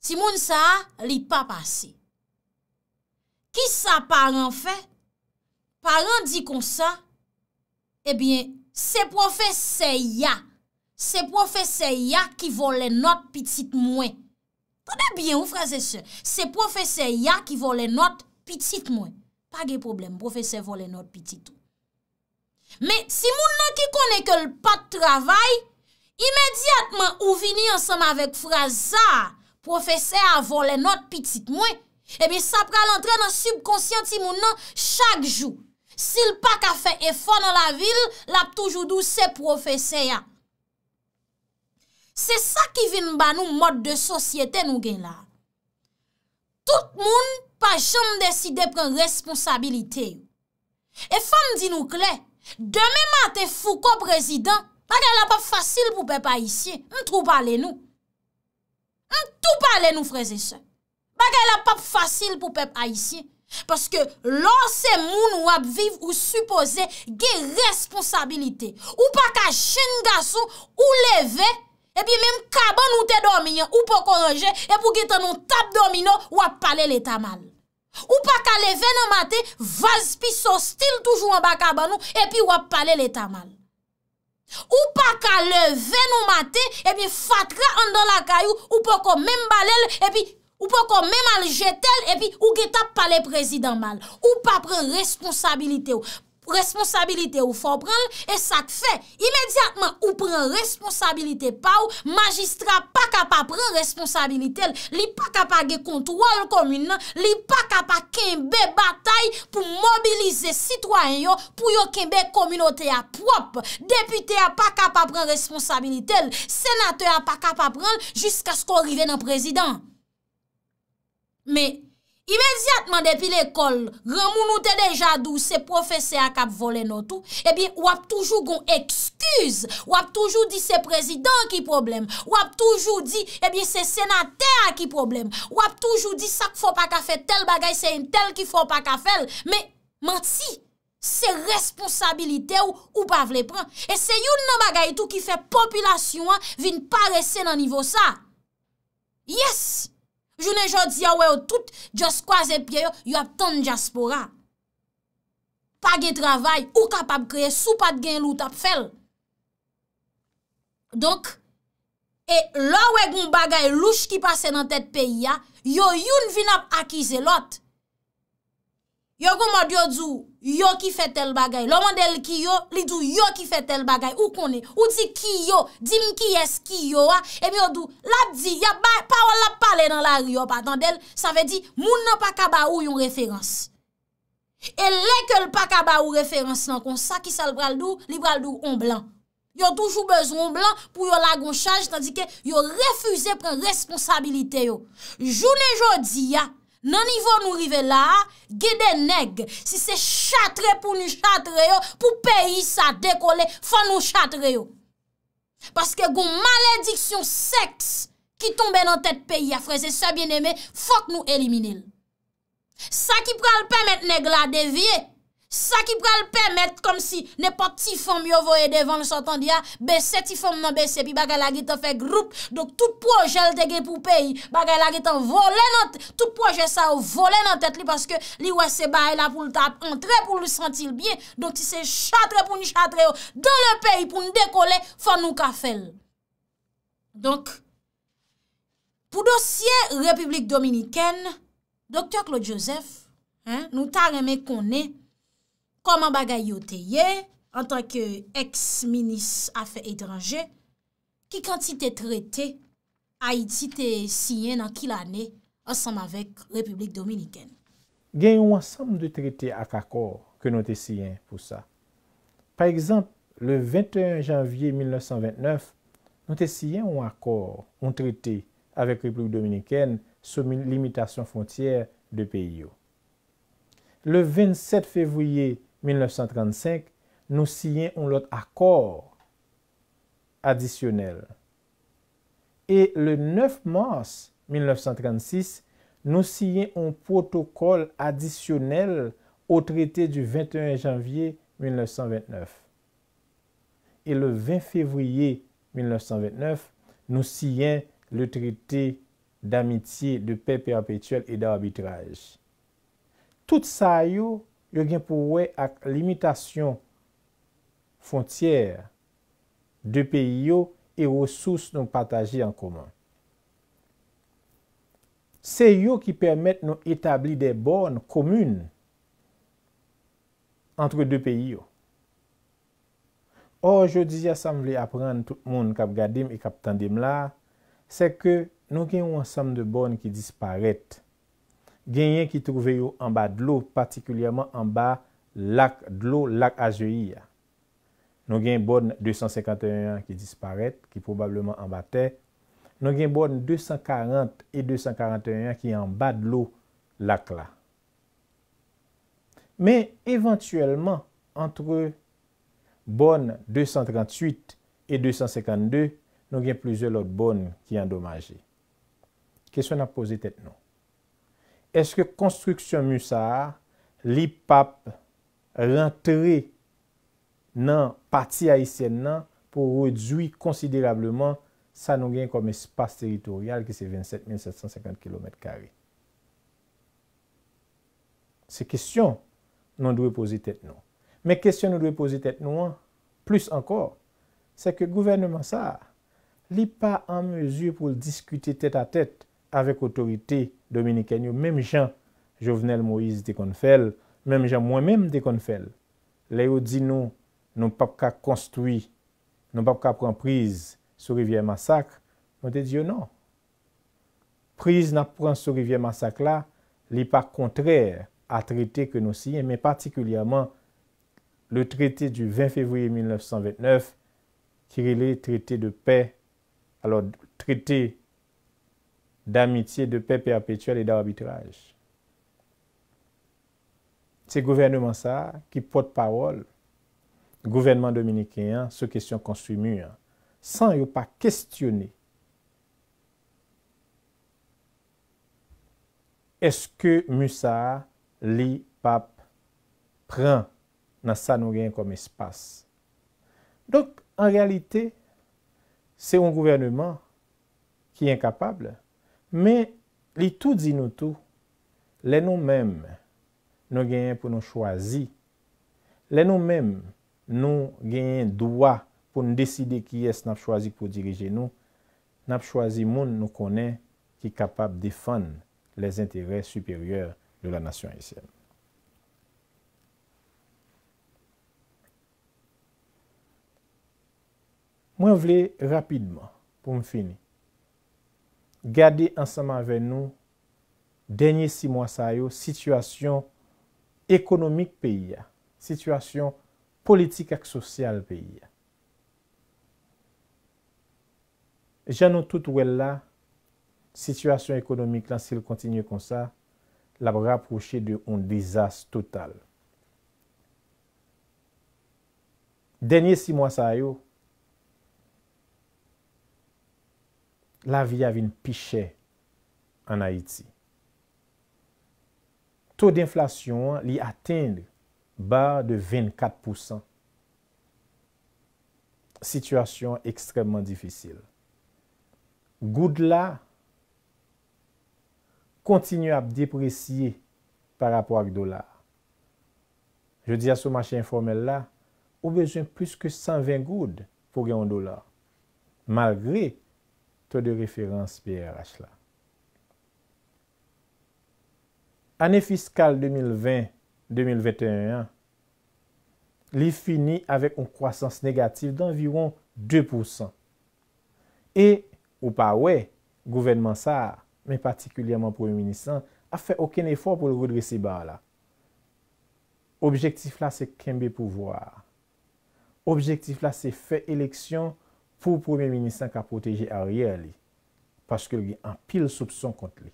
Ti moun sa, li pa pasi. Ki sa paran fe? Paran di kon sa, ebyen, se profese ya, se profese ya ki vo le not pitit mwen. Tane byen ou fraze se, se profese ya ki vo le not pitit mwen. pa ge problem, profese volenot pitit ou. Me, si moun nan ki kone ke l pat travay, imediatman ou vini ansanm avek fraza, profese a volenot pitit mwen, ebi eh sa pral antren an subkonsyant si moun nan chak jou. Si l pak a fe e fon an la vil, lap toujou dou se profese ya. Se sa ki vin ban nou mod de sosyete nou gen la. Tout moun, pa jom deside pren responsabilite yon. E fam di nou kle, deme mat e fou ko prezident, pa kè la pap fasil pou pep a isye, mtou pale nou. Mtou pale nou freze se. Pa kè la pap fasil pou pep a isye, paske lò se moun wap viv ou suppose gen responsabilite, ou pa kè chen gason ou leve epi menm kaban ou te dominyen, ou pa koronje, epi ou getan nou tap domino, wap pale leta mal. Ou pa ka leve nou mate, vaz pi so stil toujou an baka banou, epi wap pale leta mal. Ou pa ka leve nou mate, epi fatra an do la kayou, ou pa kon menm balel, epi ou pa kon menm aljetel, epi ou getan pale prezident mal. Ou pa pre responsabilite ou, responsabilite ou fò pren l, e sa k fè. Imediatman ou pren responsabilite pa ou, magistra pa kap ap pren responsabilite l, li pa kap ap ge kontro al komune nan, li pa kap ap kembe batay pou mobilize sitwanyo pou yo kembe komunote a prop. Depute a pa kap ap pren responsabilite l, senate a pa kap ap pren jiska sko rive nan prezident. Me, imediatman depi l'ekol, gran moun nou te deja dou se profese akap vole nou tou, e eh bin wap toujou gon ekskuse, wap toujou di se prezident ki problem, wap toujou di e eh bin se senater ki problem, wap toujou di sa k fò pa ka fè tel bagay se yon tel ki fò pa ka fèl, me manti se responsabilite ou ou pa vle pran. E se yon nan bagay tou ki fè populasyon vin pa rese nan nivou sa. Yes! Jounen jòd zi yò wè yò tout jòs kwa zè pye yò, yò ap ton jaspora. Pa gen travay, ou kapap kreye sou pat gen lout ap fel. Donk, e lò wè goun bagay louch ki pase nan tèt peyi ya, yò youn vin ap akize lot. Yo komad yo djou, yo ki fe tel bagay. Loman del ki yo, li djou yo ki fe tel bagay. Ou konen, ou di ki yo, dim ki es ki yo a, e mi yo djou, la di, ya bay, pa wala pale nan la riyo patan del, sa ve di, moun nan pa kaba ou yon referans. E le ke l pa kaba ou referans nan kon, sa ki sal pral djou, li pral djou on blan. Yo toujou bezon on blan pou yo lagon chanj, tandi ke yo refuze pren responsabilite yo. Jounen jo di ya, Nan ivo nou rive la, gede neg, si se chatre pou nou chatre yo, pou peyi sa dekole, fa nou chatre yo. Paske goun malediksyon seks ki tombe nan tet peyi a freze sa bieneme, fok nou elimine l. Sa ki pral pemet neg la devye. Sa ki pral pèmèt kom si ne pati fòm yo vo e devan nou sotan diya, besè ti fòm nan besè, pi bagay la giton fek roup, dok tout projèl te ge pou peyi, bagay la giton vole nan, tout projèl sa o vole nan tèt li, paske li wè se bae la pou l'tat entre pou l'sentil biye, dok ti se chatre pou n'chatre yo, don le peyi pou n'dekole fon nou kafel. Dok, pou dosye Republik Dominikèn, doktor Claude Joseph, nou ta remè konè, Koman bagay yo te ye an tanke eks-minis afe etranje, ki kantite trete a itite siyen an ki la ne ansanm avek Republik Dominiken? Gen yon ansanm de trete ak akor ke nou te siyen pou sa. Par exemple, le 21 janvye 1929, nou te siyen ou akor ou trete avek Republik Dominiken soum l'imitasyon fontyer de peyo. Le 27 fevriye 1929, 1935, nous signons un autre accord additionnel. Et le 9 mars 1936, nous signons un protocole additionnel au traité du 21 janvier 1929. Et le 20 février 1929, nous signons le traité d'amitié, de paix perpétuelle et d'arbitrage. Tout ça, eu yo gen pou we ak limitasyon fontyer de peyi yo e wosous nou pataji an komon. Se yo ki permèt nou etabli de born komoun antre de peyi yo. Or, yo dizia sa m vle apren tout moun kap gadim e kap tandim la, se ke nou gen wansam de born ki disparèt genyen ki trouve yo anba d'lo, patikulyaman anba lak d'lo, lak azeyi ya. Non gen bon 251 ki disparet, ki probableman anba te, non gen bon 240 et 241 ki anba d'lo lak la. Men, eventuellement, entre bon 238 et 252, non gen plouze lor bon ki an domaje. Kesyon ap pose tet nou. eske konstruksyon Musa li pap lantre nan pati Haitien nan pou redzoui konsidilableman sa nou gen kom espas teritorial ki se 27750 km2. Se kestyon nou dwe pose tèt nou. Me kestyon nou dwe pose tèt nou an, plus ankor, se ke gouvernement sa li pa an mezy pou l diskute tèt a tèt avèk otorite dominicaine, même Jean Jovenel Moïse de même Jean moi-même te les les disent dit nous, nous pas qu'à construire, nous pas prendre prise sur rivière massacre. Nous te dit non. Prise n'a point sur rivière massacre là, n'est pas contraire à traité que nous signons, mais particulièrement le traité du 20 février 1929 qui est le traité de paix, alors traité d'amitie, de pepe apetuel et d'arbitrage. Se gouvernement sa, ki pote parol, gouvernement dominikien, se kestyon konsumuyen, san yo pa kestyoné, eske musa, li pap pran nan sa nou gen kom espas. Donk, an realite, se yon gouvernement ki enkapable, Men li tou di nou tou, lè nou menm nou genyen pou nou chwazi, lè nou menm nou genyen dwa pou nou deside ki yes nap chwazi pou dirije nou, nou nap chwazi moun nou konen ki kapap defan les enterey superyèr de la nasyon SM. Mwen vle rapidman pou m fini. Gade ansaman ve nou, denye si mwa sa yo, sitwasyon ekonomik peyi ya, sitwasyon politik ak sosyal peyi ya. Janon tout wè la, sitwasyon ekonomik lan, sil kontinye kon sa, la wap rapproche de un dizas total. Denye si mwa sa yo, la vi avin pichè an Haiti. To d'inflasyon li atend ba de 24%. Sityasyon ekstremman difisil. Goud la kontinu ap depresye par apwa ak dolar. Je di a sou machè informel la, ou bezoun plus ke 120 goud pou gen dolar. Malgré taux de référence PRH là. Année fiscale 2020-2021, il finit avec une croissance négative d'environ 2%. Et, ou pas ouais, gouvernement ça, mais particulièrement Premier ministre, a fait aucun effort pour le redresser bas là. Objectif là, c'est pouvoir. Objectif là, c'est faire élection pou premye minisan ka proteje a ryer li, paske li an pil soupson kont li.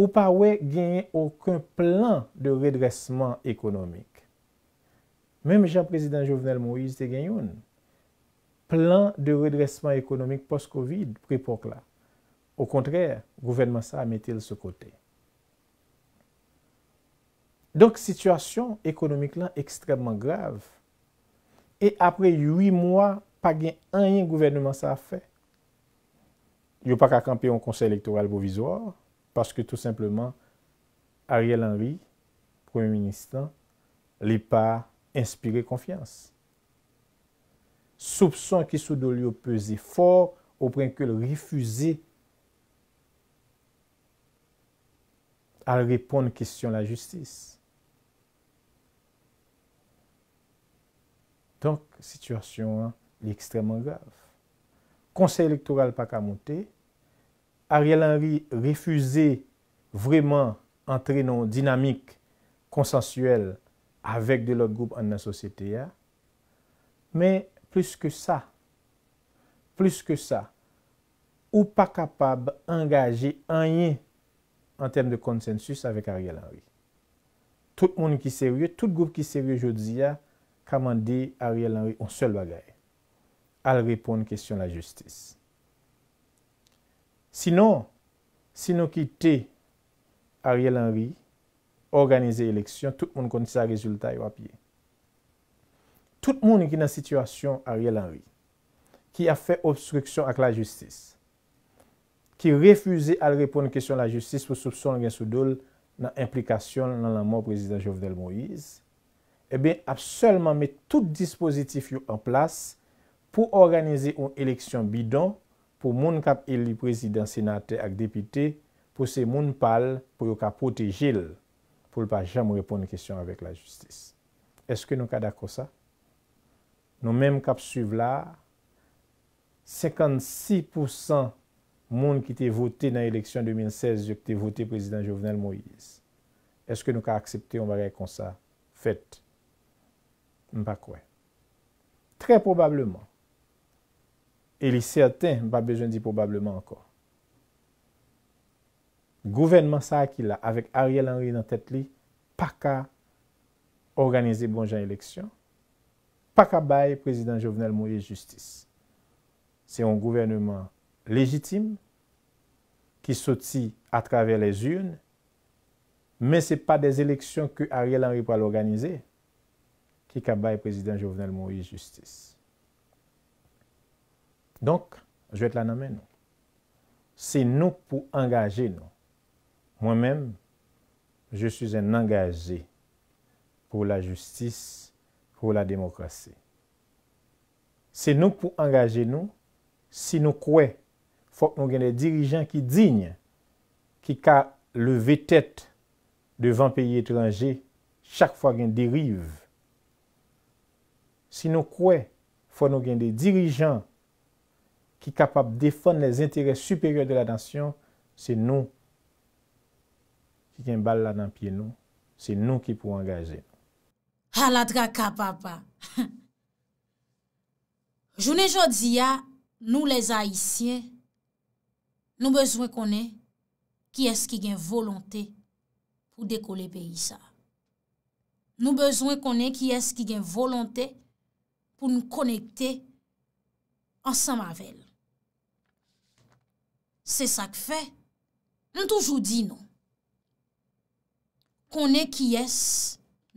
Ou pa we genye oukwen plan de redresman ekonomik. Mem Jean-President Jovenel Moïse te genyoun, plan de redresman ekonomik post-Covid pripok la. Ou kontrè, gouvenman sa metil se kote. Donk, situasyon ekonomik lan ekstremman grav. E apre 8 mwa, pa gen anyen gouvernement sa a fe. Yo pa kakampe yon konsey elektoral bovizor, paske tout simplement Ariel Henry, premier ministant, li pa inspire konfians. Soupson ki sou do li yo peze for, ou pren ke li refuze a repon kestyon la justise. Donk, situasyon an, li ekstreman grav. Konsey elektoral pa kamote, Ariel Henry refuze vreman antre nan dinamik konsensuel avek de lout goup an nan sosyete ya, men plus ke sa, plus ke sa, ou pa kapab engaje anye an tem de konsensus avek Ariel Henry. Tout moun ki serye, tout goup ki serye jodi ya, kaman di Ariel Henry on sel bagay, al repon kestyon la justis. Sinon, sinon ki te Ariel Henry organize eleksyon, tout moun konti sa rezultat yo apye. Tout moun ki nan situasyon Ariel Henry, ki a fe obstruksyon ak la justis, ki refuze al repon kestyon la justis pou soubson gen sou dole nan implikasyon nan la moun prezident Jovdel Moïse, e eh ben ap selman met tout dispositif yo an plas pou organize yon eleksyon bidon pou moun kap ili prezident senate ak depite pou se moun pal pou yo ka potejil pou l pa jam repon yon kesyon avek la justis. Eske nou ka dako sa? Nou menm kap suyv la, 56% moun ki te vote nan eleksyon 2016 yo ki te vote prezident Jovenel Moïse. Eske nou ka aksepte yon varek konsa? Fet! quoi kwe. probablement et il est certain, pas besoin de probablement encore. gouvernement ça qu'il là, avec Ariel Henry dans tête li, pas qu'à organiser bon gens élections, pas qu'à président président Jovenel Moïse Justice. c'est un gouvernement légitime qui soti à travers les urnes, ce n'est pas des élections que Ariel Henry pourra organiser ki ka baye prezident Jovenel Moïse Justice. Donk, jwè t'la nanmen nou. Se nou pou angaje nou. Mwen men, jwè sou un angaje pou la justice, pou la demokrasi. Se nou pou angaje nou, si nou kwe, fok nou genè dirijan ki digne, ki ka leve tèt devan peyi etranje, ki chak fwa gen derive Si nou kwe fwa nou gen de dirijan ki kapap defon les interès supérieur de la dansyon, se nou ki gen bal la nan piye nou, se nou ki pou angaje. Ha la dra kapapa! Jounen jodi ya, nou les haïsien, nou bezwen konen ki eski gen volonté pou deko le peyi sa. Nou bezwen konen ki eski gen volonté pou nou konekte ansan mavel. Se sa k fe, nou toujou di nou, konen ki yes,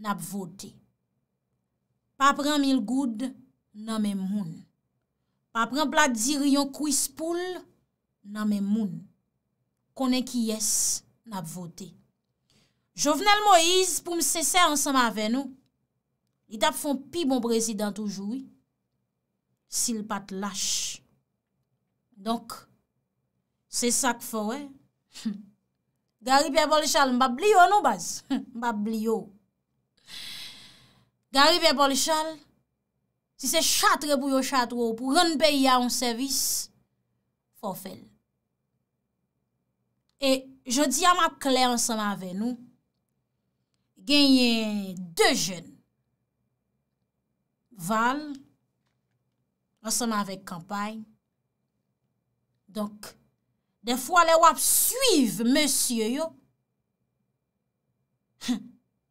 nap vote. Pa pren mil goud, nan men moun. Pa pren blad zir yon kouis poul, nan men moun. Konen ki yes, nap vote. Jovenel Moïse pou m sese ansan mavel nou, I tap fon pi bon prezident oujou, si l pat lache. Donk, se sak fowè, garibè bol chal, mbap liyo nou bas, mbap liyo. Garibè bol chal, si se chatre pou yo chatre ou, pou roun beya ou servis, fow fèl. E, je di a ma kle ansan avè nou, genye de jen, Van, mwen seman vek kampay. Donk, defwa le wap suiv mwen sye yo.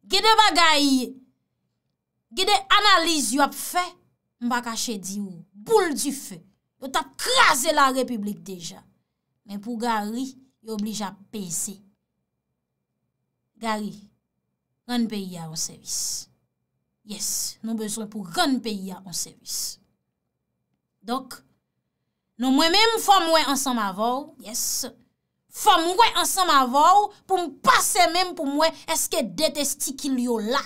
Gide bagay, gide analiz yo ap fe, mwen pa kache di yo. Boul di fe. Yo tap krasi la republik deja. Men pou gari, yo oblij ap pesi. Gari, ren peyi ya wos evis. Yes, nou bezwe pou ren peyi ya an servis. Dok, nou mwen menm fò mwen ansanm avò, yes, fò mwen ansanm avò pou mwen pase menm pou mwen eske detesti ki li yo la.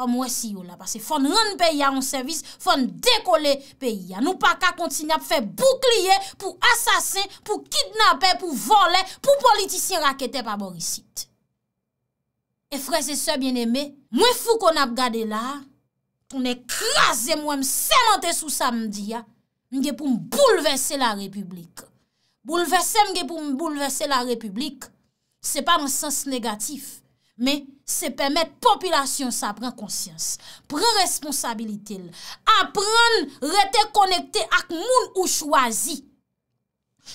Fò mwen si yo la, pase fòn ren peyi ya an servis, fòn dekole peyi ya. Nou pa ka kontinap fè boukliye pou asasin, pou kidnape, pou vole, pou politisyen rakete pa borisite. E freze se bien eme, mwen fou kon ap gade la, ton ekraze mwen semente sou samdi ya, mwen ge pou mboulevesse la republik. Boulevesse mwen ge pou mboulevesse la republik, se pa nan sens negatif, me se pemet popilasyon sa pren konsyans. Pren responsabilite, apren rete konekte ak moun ou chwazi.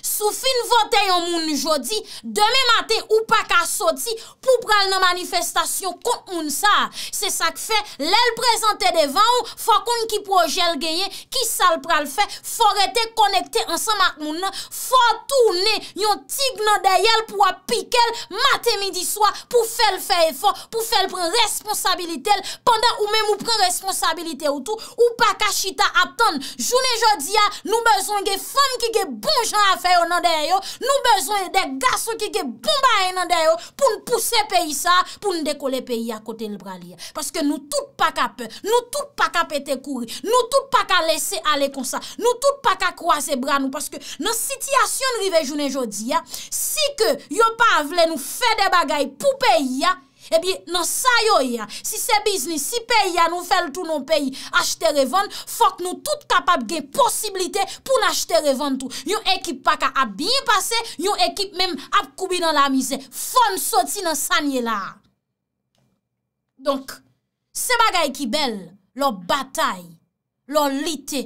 Sou fin vote yon moun nou jodi, deme mate ou paka soti pou pral nan manifestasyon kont moun sa. Se sak fe, lèl prezante devan ou, fwa kon ki projel geye, ki sal pral fe, fwa rete konekte ansan mak moun nan, fwa toune yon tignan deyel pou apikel, mate midi swa pou fel fe efor, pou fel pren responsabilite el, pandan ou men mou pren responsabilite ou tou, ou paka chita aptan. Joun e jodi ya, nou bezong e fom ki ge bon jan af, peyo nan deyo, nou bezon e de gaso ki ke bumba e nan deyo, pou nou pousse peyi sa, pou nou dekole peyi a kote l brali ya. Paske nou tout pa ka pe, nou tout pa ka pete kouri, nou tout pa ka lese ale kon sa, nou tout pa ka kroase bran nou, paske nan sityasyon rive jounen jodi ya, si ke yo pa avle nou fe de bagay pou peyi ya, Ebi eh nan sa yo ya, si se biznis, si peyi ya nou fel tou nan peyi, achete revan, fok nou tout kapap ge posibilite pou n'achete revan tou. Yon ekip paka ap bin pase, yon ekip menm ap kubi nan la mize. Fon soti nan sanye la. Donk, se bagay ki bel, lor batay, lor lite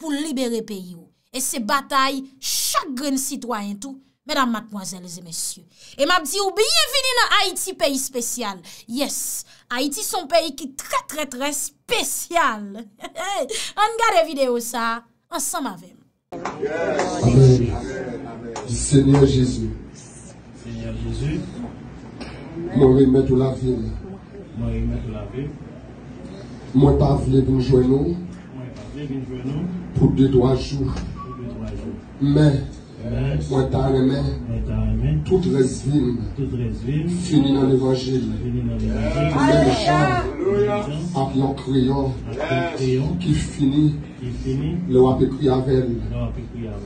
pou libere peyi yo. E se batay chagren sitwayen tou. Mesdames, mademoiselles et messieurs. Et ma bdi oubi, yevini nan Haiti, peyi spesyal. Yes, Haiti son peyi ki tre tre tre spesyal. An gade video sa, ansan ma vem. Amen. Seigneur Jezu, Seigneur Jezu, mwen remet ou la ve. Mwen remet ou la ve. Mwen pa vle bonjouen nou, mwen pa vle bonjouen nou, pou de do a chou. Mwen pa vle bonjouen nou, Hein? Toutes les aimé, toute Fini dans l'évangile. Même crayon, qui finit, le écrit avec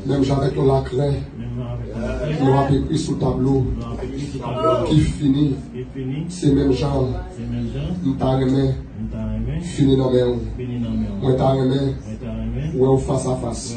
Même j'avais le lacret, le écrit sous tableau, qui finit, c'est même genre. temps aimé, fini dans mes Mon aimé, face à face.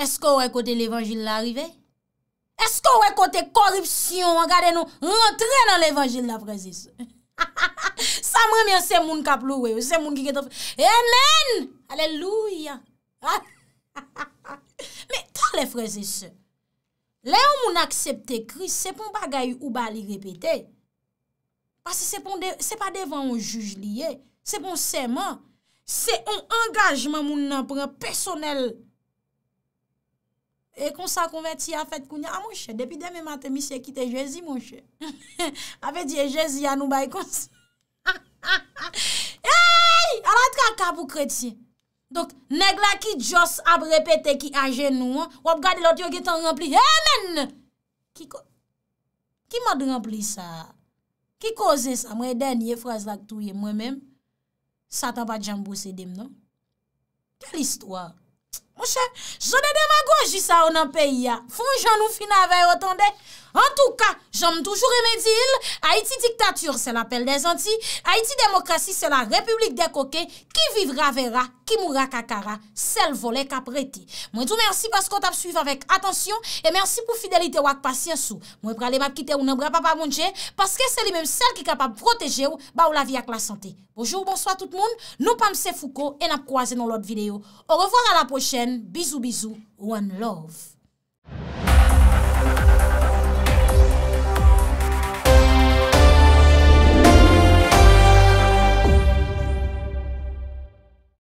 Esko wè kote l'evangil l'arive? Esko wè kote koripsyon? Gade nou, rentre nan l'evangil la prezise Ha ha ha Sa mè mè se moun kap lou we Emen! Aleluya Ha ha ha Me tan lè prezise Lè ou moun aksepte kri Se pou bagay ou bali repete Asi se pou Se pa devan ou juj liye Se pou seman Se on engajman moun nan pren personel. E kon sa konverti a fet koun ya ah, a monshe. Depi deme maten misye kite Jezi monshe. Ape diye Jezi a nou bay konsi. Eyyy! A la tra kapou kreti. Donk neg la ki jos ap repete ki ajen nou an. Wap gadi lot yo ki tan rempli. Hey men! Ki ma de rempli sa? Ki koze sa? Mwen denye fraz la ktouye mwen menm. Sata pa jambou sedem, no? Kel istwa? Mwen chè, jode demagoj di sa ou nan peyi ya. Fon jan nou fina vey otande. En tou ka, jom toujou remedi il. Haiti diktatur, se la pel de zanti. Haiti demokrasi, se la republik de koke. Ki vivra vera, ki moura kakara. Sel vole kapreti. Mwen tou mersi paskot ap suiv avèk atansyon. E mersi pou fidelite wak pasyansou. Mwen prale map kite ou nan bra pa pa mounche. Paske se li mèm sel ki kapap proteje ou, ba ou la vi ak la sante. Bojou, bonsoi tout moun. Nou pamse fouko, en ap kroaze nou lot videyo. Ou revoar a la pochen en bizu-bizu, one love.